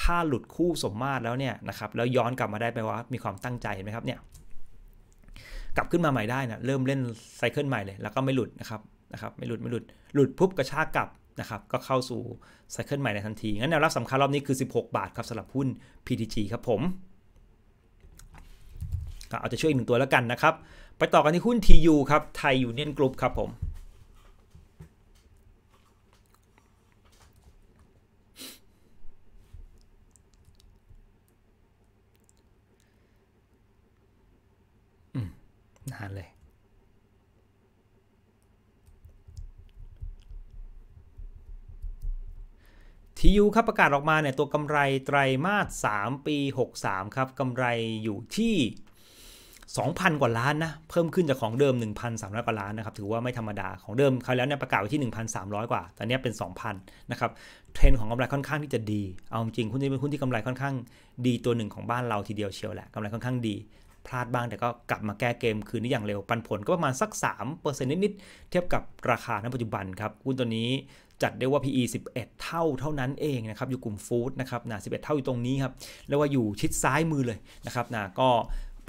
ถ้าหลุดคู่สมมาตรแล้วเนี่ยนะครับแล้วย้อนกลับมาได้แปลว่ามีความตั้งใจเห็นไหมครับเนี่ยกลับขึ้นมาใหม่ได้นะเริ่มเล่นไซเคิลใหม่เลย แล้วก็ไม่หลุดนะครับนะครับไม่หลุดไม่หลุดหลุดปุ๊บกระชากกลับนะครับ ก็เข้าสู่ไซเคิลใหม่ในทันที งั้นแนวรับสำคัญรอบนี้คือ 16 บาทครับสำหรับหุ้น PTG ครับผม เอาจะช่วยอีกหนึ่งตัวแล้วกันนะครับไปต่อกันที่หุ้น TU ครับ ไทยยูเนียนกรุ๊ป ครับ ผมนานเลยทียูครับประกาศออกมา เนี่ย ตัวกำไร ไตรมาส3ปี 63 ครับกำไรอยู่ที่2,000 กว่าล้านนะ เพิ่มขึ้นจากของเดิม 1,300กว่าล้านนะครับถือว่าไม่ธรรมดาของเดิมเขาแล้วเนี่ยประกาศไว้ที่ 1,300 กว่าตอนนี้เป็น 2,000 นะครับเทรนของกำไรค่อนข้างที่จะดี เอาจริงหุ้นนี้เป็นหุ้นที่กำไรค่อนข้างดีตัวหนึ่งของบ้านเราทีเดียว เชียวแหละกำไรค่อนข้างดีพลาดบ้างแต่ก็กลับมาแก้เกม คืนนี้อย่างเร็วปันผลก็ประมาณสัก3%นิดๆเทียบกับราคาณปัจจุบันครับหุ้นตัวนี้จัดได้ว่า PE 11เท่าเท่านั้นเองนะครับอยู่กลุ่มฟู้ดนะครับนะ11 เท่าอยู่ตรงนี้ครับเรียกว่าอยู่ชิดซ้ายมือเลยนะครับนะก็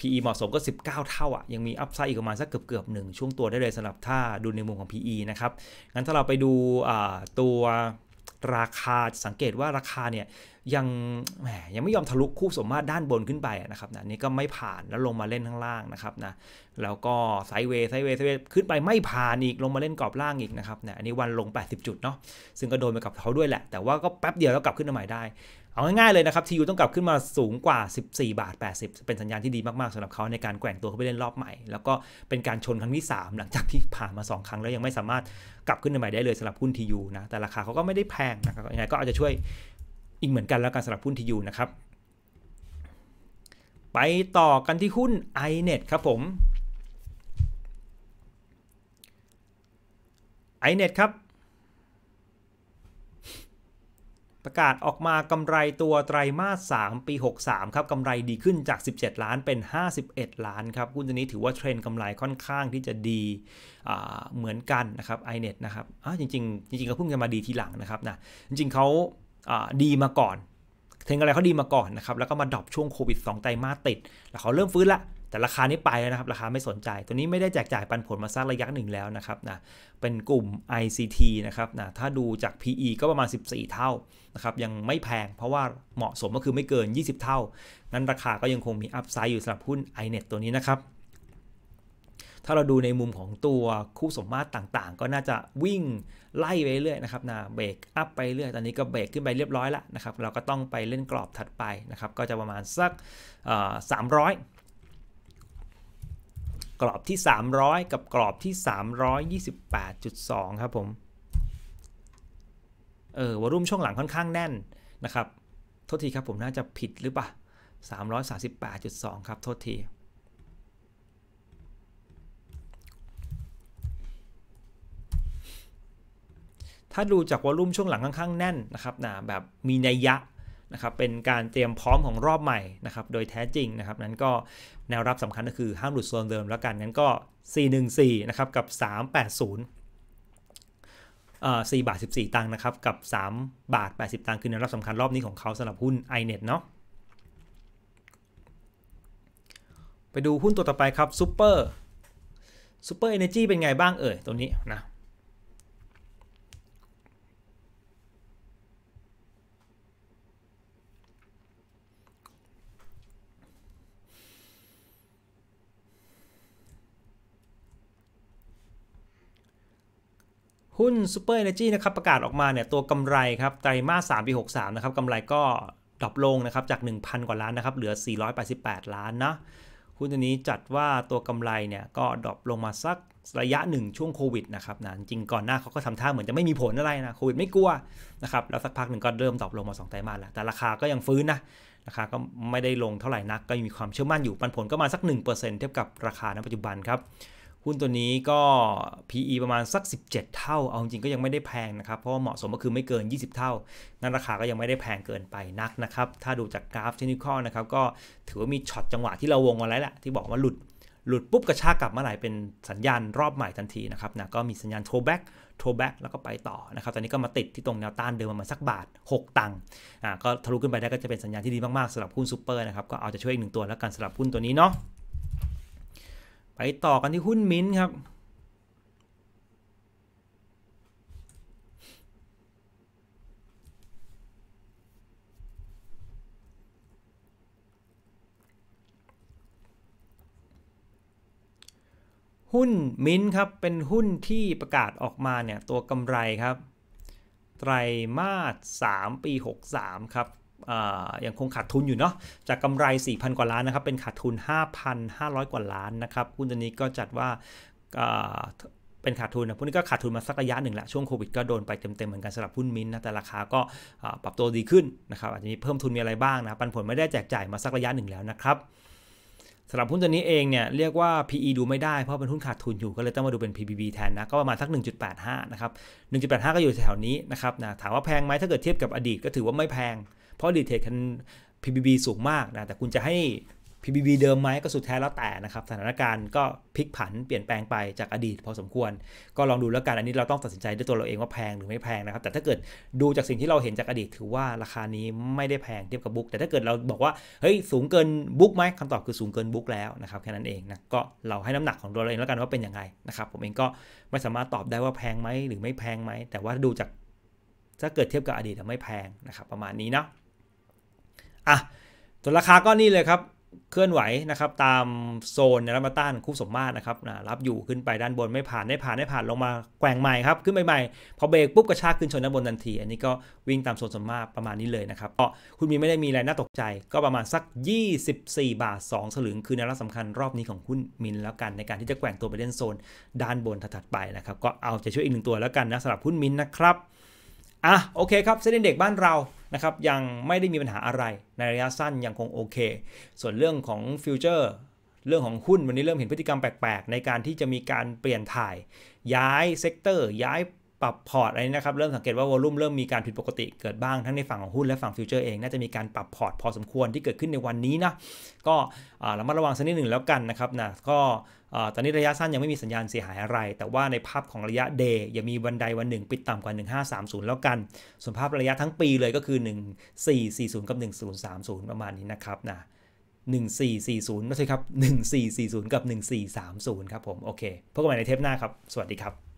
PE เหมาะสมก็ 19 เท่าอ่ะยังมีอัพไซด์อีกประมาณสักเกือบเกือบหนึ่งช่วงตัวได้เลยสำหรับถ้าดูในมุมของ PE นะครับ งั้นถ้าเราไปดูตัวราคาสังเกตว่าราคาเนี่ยยังแหมยังไม่ยอมทะลุคู่สมมาตรด้านบนขึ้นไปนะครับนะนี่ก็ไม่ผ่านแล้วลงมาเล่นข้างล่างนะครับนะแล้วก็ไซเวย์ไซเวย์ไซเวย์ขึ้นไปไม่ผ่านอีกลงมาเล่นกรอบล่างอีกนะครับนะอันนี้วันลง 80จุดเนาะซึ่งก็โดนไปกับเขาด้วยแหละ แต่ว่าก็แป๊บเดียวแล้วกลับขึ้นมาใหม่ได้เอาง่ายๆเลยนะครับทียูต้องกลับขึ้นมาสูงกว่า 14 บาท 80 เป็นสัญญาณที่ดีมากๆสำหรับเขาในการแกว่งตัวเข้าไปเล่นรอบใหม่ แล้วก็เป็นการชนครั้งที่ 3 หลังจากที่ผ่านมา 2 ครั้งแล้วยังไม่สามารถกลับขึ้นใหม่ได้เลยสำหรับหุ้นทียูนะ แต่ราคาเขาก็ไม่ได้แพงนะครับยังไงก็อาจจะช่วยอีกเหมือนกันแล้วกันสำหรับหุ้นทียูนะครับไปต่อกันที่หุ้น iNet ครับผม iNet ครับประกาศออกมากำไรตัวไตรมาส3ปี 63 ครับกำไรดีขึ้นจาก 17 ล้านเป็น 51 ล้านครับหุ้นตัวนี้ถือว่าเทรนกำไรค่อนข้างที่จะดีเหมือนกันนะ ครับ iNet นะครับจริงจริงจริงเขาเพิ่งจะมาดีทีหลังนะครับนะจริงๆเขาดีมาก่อน เทรนอะไรเขาดีมาก่อนนะครับแล้วก็มาดรอปช่วงโควิด2ไตรมาสติดแล้วเขาเริ่มฟื้นละแต่ราคานี้ไปแล้วนะครับ ราคาไม่สนใจ ตัวนี้ไม่ได้แจกจ่ายปันผลมาสักระยะหนึ่งแล้วนะครับนะเป็นกลุ่ม ICT นะครับนะถ้าดูจาก PE ก็ประมาณ 14 เท่านะครับยังไม่แพงเพราะว่าเหมาะสมก็คือไม่เกิน 20 เท่านั้นราคาก็ยังคงมีอัพไซด์อยู่สำหรับหุ้น iNet ตัวนี้นะครับ ถ้าเราดูในมุมของตัวคู่สมมาตรต่างๆ ก็น่าจะวิ่งไล่ไปเรื่อยนะครับนะเบรกอัพไปเรื่อยตอนนี้ก็เบรกขึ้นไปเรียบร้อยแล้วนะครับเราก็ต้องไปเล่นกรอบถัดไปนะครับก็จะประมาณสักสามร้อยกรอบที่ 300 กับกรอบที่ 328.2 ครับผม เออ วอลุ่มช่วงหลังค่อนข้างแน่นนะครับ โทษทีครับผมน่าจะผิดหรือเปล่า338.2 ครับโทษที ถ้าดูจากวอลุ่มช่วงหลังค่อนข้างแน่นนะครับนะแบบมีนัยยะนะครับเป็นการเตรียมพร้อมของรอบใหม่นะครับโดยแท้จริงนะครับ นั้นก็แนวรับสำคัญก็คือห้ามหลุดโซนเดิมแล้วกัน นั้นก็414นะครับกับ 380สี่บาท 14 ตังค์นะครับ กับ 3 บาท80 ตังค์คือแนวรับสำคัญรอบนี้ของเขาสำหรับหุ้น iNet เนาะไปดูหุ้นตัวต่อไปครับซูเปอร์ซูเปอร์เอเนจีเป็นไงบ้างเอ่ยตัวนี้นะุ้นเปอร์เอเนจีนะครับประกาศออกมาเนี่ยตัวกำไรครับไตรมาส3ปี 63 นะครับกำไรก็ดรอปลงนะครับจาก 1,000 กว่าล้านนะครับเหลือ 488 ล้านนะหุ้นตัวนี้จัดว่าตัวกำไรเนี่ยก็ดรอปลงมาสักระยะหนึ่งช่วงโควิดนะครับนะจริงก่อนหน้าเขาก็ทำท่าเหมือนจะไม่มีผลอะไรนะโควิดไม่กลัวนะครับแล้วสักพักหนึ่งก็เริ่มดรอปลงมา 2 ไตรมาสแล้วแต่ราคาก็ยังฟื้นนะราคาก็ไม่ได้ลงเท่าไหร่นักก็ยังมีความเชื่อมั่นอยู่ปันผลก็มาสัก 1%เทียบกับราคาณปัจจุบันครับหุ้นตัวนี้ก็ PE ประมาณสัก 17 เท่า เอาจริงก็ยังไม่ได้แพงนะครับ เพราะว่าเหมาะสมก็คือไม่เกิน 20 เท่า นั้นราคาก็ยังไม่ได้แพงเกินไปนักนะครับ ถ้าดูจากกราฟเทคนิคอนะครับก็ถือว่ามีช็อตจังหวะที่เราวงมาแล้วแหละ ที่บอกว่าหลุดหลุดปุ๊บกระชากกลับมาไหลเป็นสัญญาณรอบใหม่ทันทีนะครับนะ ก็มีสัญญาณโทรแบ็กโทรแบ็กแล้วก็ไปต่อนะครับตอนนี้ก็มาติดที่ตรงแนวต้านเดิมประมาณสักบาท 6ตังค์อ่าก็ทะลุขึ้นไปได้ก็จะเป็นสัญญาณที่ดีมากๆสำหรับหุ้นซูเปอร์นะครับก็เอาจะช่วยอีกหนึ่งตัวแล้วกันสำหรับหุ้นตัวนี้เนาะไปต่อกันที่หุ้นมิ้นครับ หุ้นมิ้นครับเป็นหุ้นที่ประกาศออกมาเนี่ย ตัวกำไรครับ ไตรมาส3ปี 63 ครับยังคงขาดทุนอยู่เนาะ จากกำไร4,000กว่าล้านนะครับ เป็นขาดทุน 5,500 กว่าล้านนะครับ หุ้นตัวนี้ก็จัดว่าเป็นขาดทุนนะพวกนี้ก็ขาดทุนมาสักระยะหนึ่งละช่วงโควิดก็โดนไปเต็มๆเหมือนกันสำหรับหุ้นมินนะ แต่ราคาก็ปรับตัวดีขึ้นนะครับอาจจะมีเพิ่มทุนมีอะไรบ้างนะ ปันผลไม่ได้แจกจ่ายมาสักระยะหนึ่งแล้วนะครับสำหรับหุ้นตัวนี้เองเนี่ย เรียกว่า PE ดูไม่ได้ เพราะเป็นหุ้นขาดทุนอยู่ ก็เลยต้องมาดูเป็น PBB แทนนะ ก็ประมาณสัก 1.85นะครับ1.85ก็อยู่แถวนี้นะครับนะถามว่าแพงไหมถ้าเกิดเทียบกับอดีตก็ถือว่าไม่แพงเพราะดีเทคคัน PBB สูงมากนะ แต่คุณจะให้ PBB เดิมไหมก็สุดแท้แล้วแต่นะครับ สถานการณ์ก็พลิกผันเปลี่ยนแปลงไปจากอดีตพอสมควร ก็ลองดูแล้วกันอันนี้เราต้องตัดสินใจด้วยตัวเราเองว่าแพงหรือไม่แพงนะครับ แต่ถ้าเกิดดูจากสิ่งที่เราเห็นจากอดีตถือว่าราคานี้ไม่ได้แพงเทียบกับบุ๊กแต่ถ้าเกิดเราบอกว่าเฮ้ยสูงเกินบุ๊กไหมคำตอบคือสูงเกินบุ๊กแล้วนะครับ แค่นั้นเองนะก็เราให้น้ำหนักของตัวเราเองแล้วกันว่าเป็นยังไงนะครับผมเองก็ไม่สามารถตอบได้ว่าแพงไหมหรือไม่แพงไหมแต่ว่าดูจากถ้าเกิดเทียบกับอดีตไม่แพงนะครับ ประมาณนี้เนาะอ่ะส่วนราคาก็นี่เลยครับ เคลื่อนไหวนะครับตามโซนในรัมาต้านคู่สมมาตรนะครับนะรับอยู่ขึ้นไปด้านบนไม่ผ่านได้ผ่านได้ผ่านลงมาแกว่งใหม่ครับขึ้นใหม่พอเบรกปุ๊บกระชากขึ้นชนด้านบนทันที อันนี้ก็วิ่งตามโซนสมมาตรประมาณนี้เลยนะครับก็คุณมีไม่ได้มีอะไรน่าตกใจ ก็ประมาณสัก 24 บาท 2สลึงคือแนวรับสำคัญรอบนี้ของหุ้นมินแล้วกันในการที่จะแกว่งตัวไปเล่นโซนด้านบนถัดไปนะครับ ก็เอาจะช่วยอีกหนึ่งตัวแล้วกันนะสำหรับหุ้นมินนะครับอ่ะโอเคครับเส้นเด็กบ้านเรานะครับยังไม่ได้มีปัญหาอะไรในระยะสั้นยังคงโอเค ส่วนเรื่องของฟิวเจอร์เรื่องของหุ้นวันนี้เริ่มเห็นพฤติกรรมแปลกๆในการที่จะมีการเปลี่ยนถ่าย ย้ายเซกเตอร์ย้ายปรับพอร์ตอะไรนะครับเริ่มสังเกตว่าวอลุ่มเริ่มมีการผิดปกติเกิดบ้างทั้งในฝั่งของหุ้นและฝั่งฟิวเจอร์เองน่าจะมีการปรับพอร์ตพอสมควรที่เกิดขึ้นในวันนี้นะก็ระมัดระวังสักนิดหนึ่งแล้วกันนะครับนะก็ตอนนี้ระยะสั้นยังไม่มีสัญญาณเสียหายอะไร แต่ว่าในภาพของระยะเดย์ยังมีวันใดวันหนึ่งปิดต่ำกว่า 1530 แล้วกันส่วนภาพระยะทั้งปีเลยก็คือ 1440 กับ 1030 ประมาณนี้นะครับนะ 1440ไม่ใช่ครับ 1440 กับ 1430 ครับผมโอเคพบกันใหม่ในเทปหน้าครับ สวัสดีครับ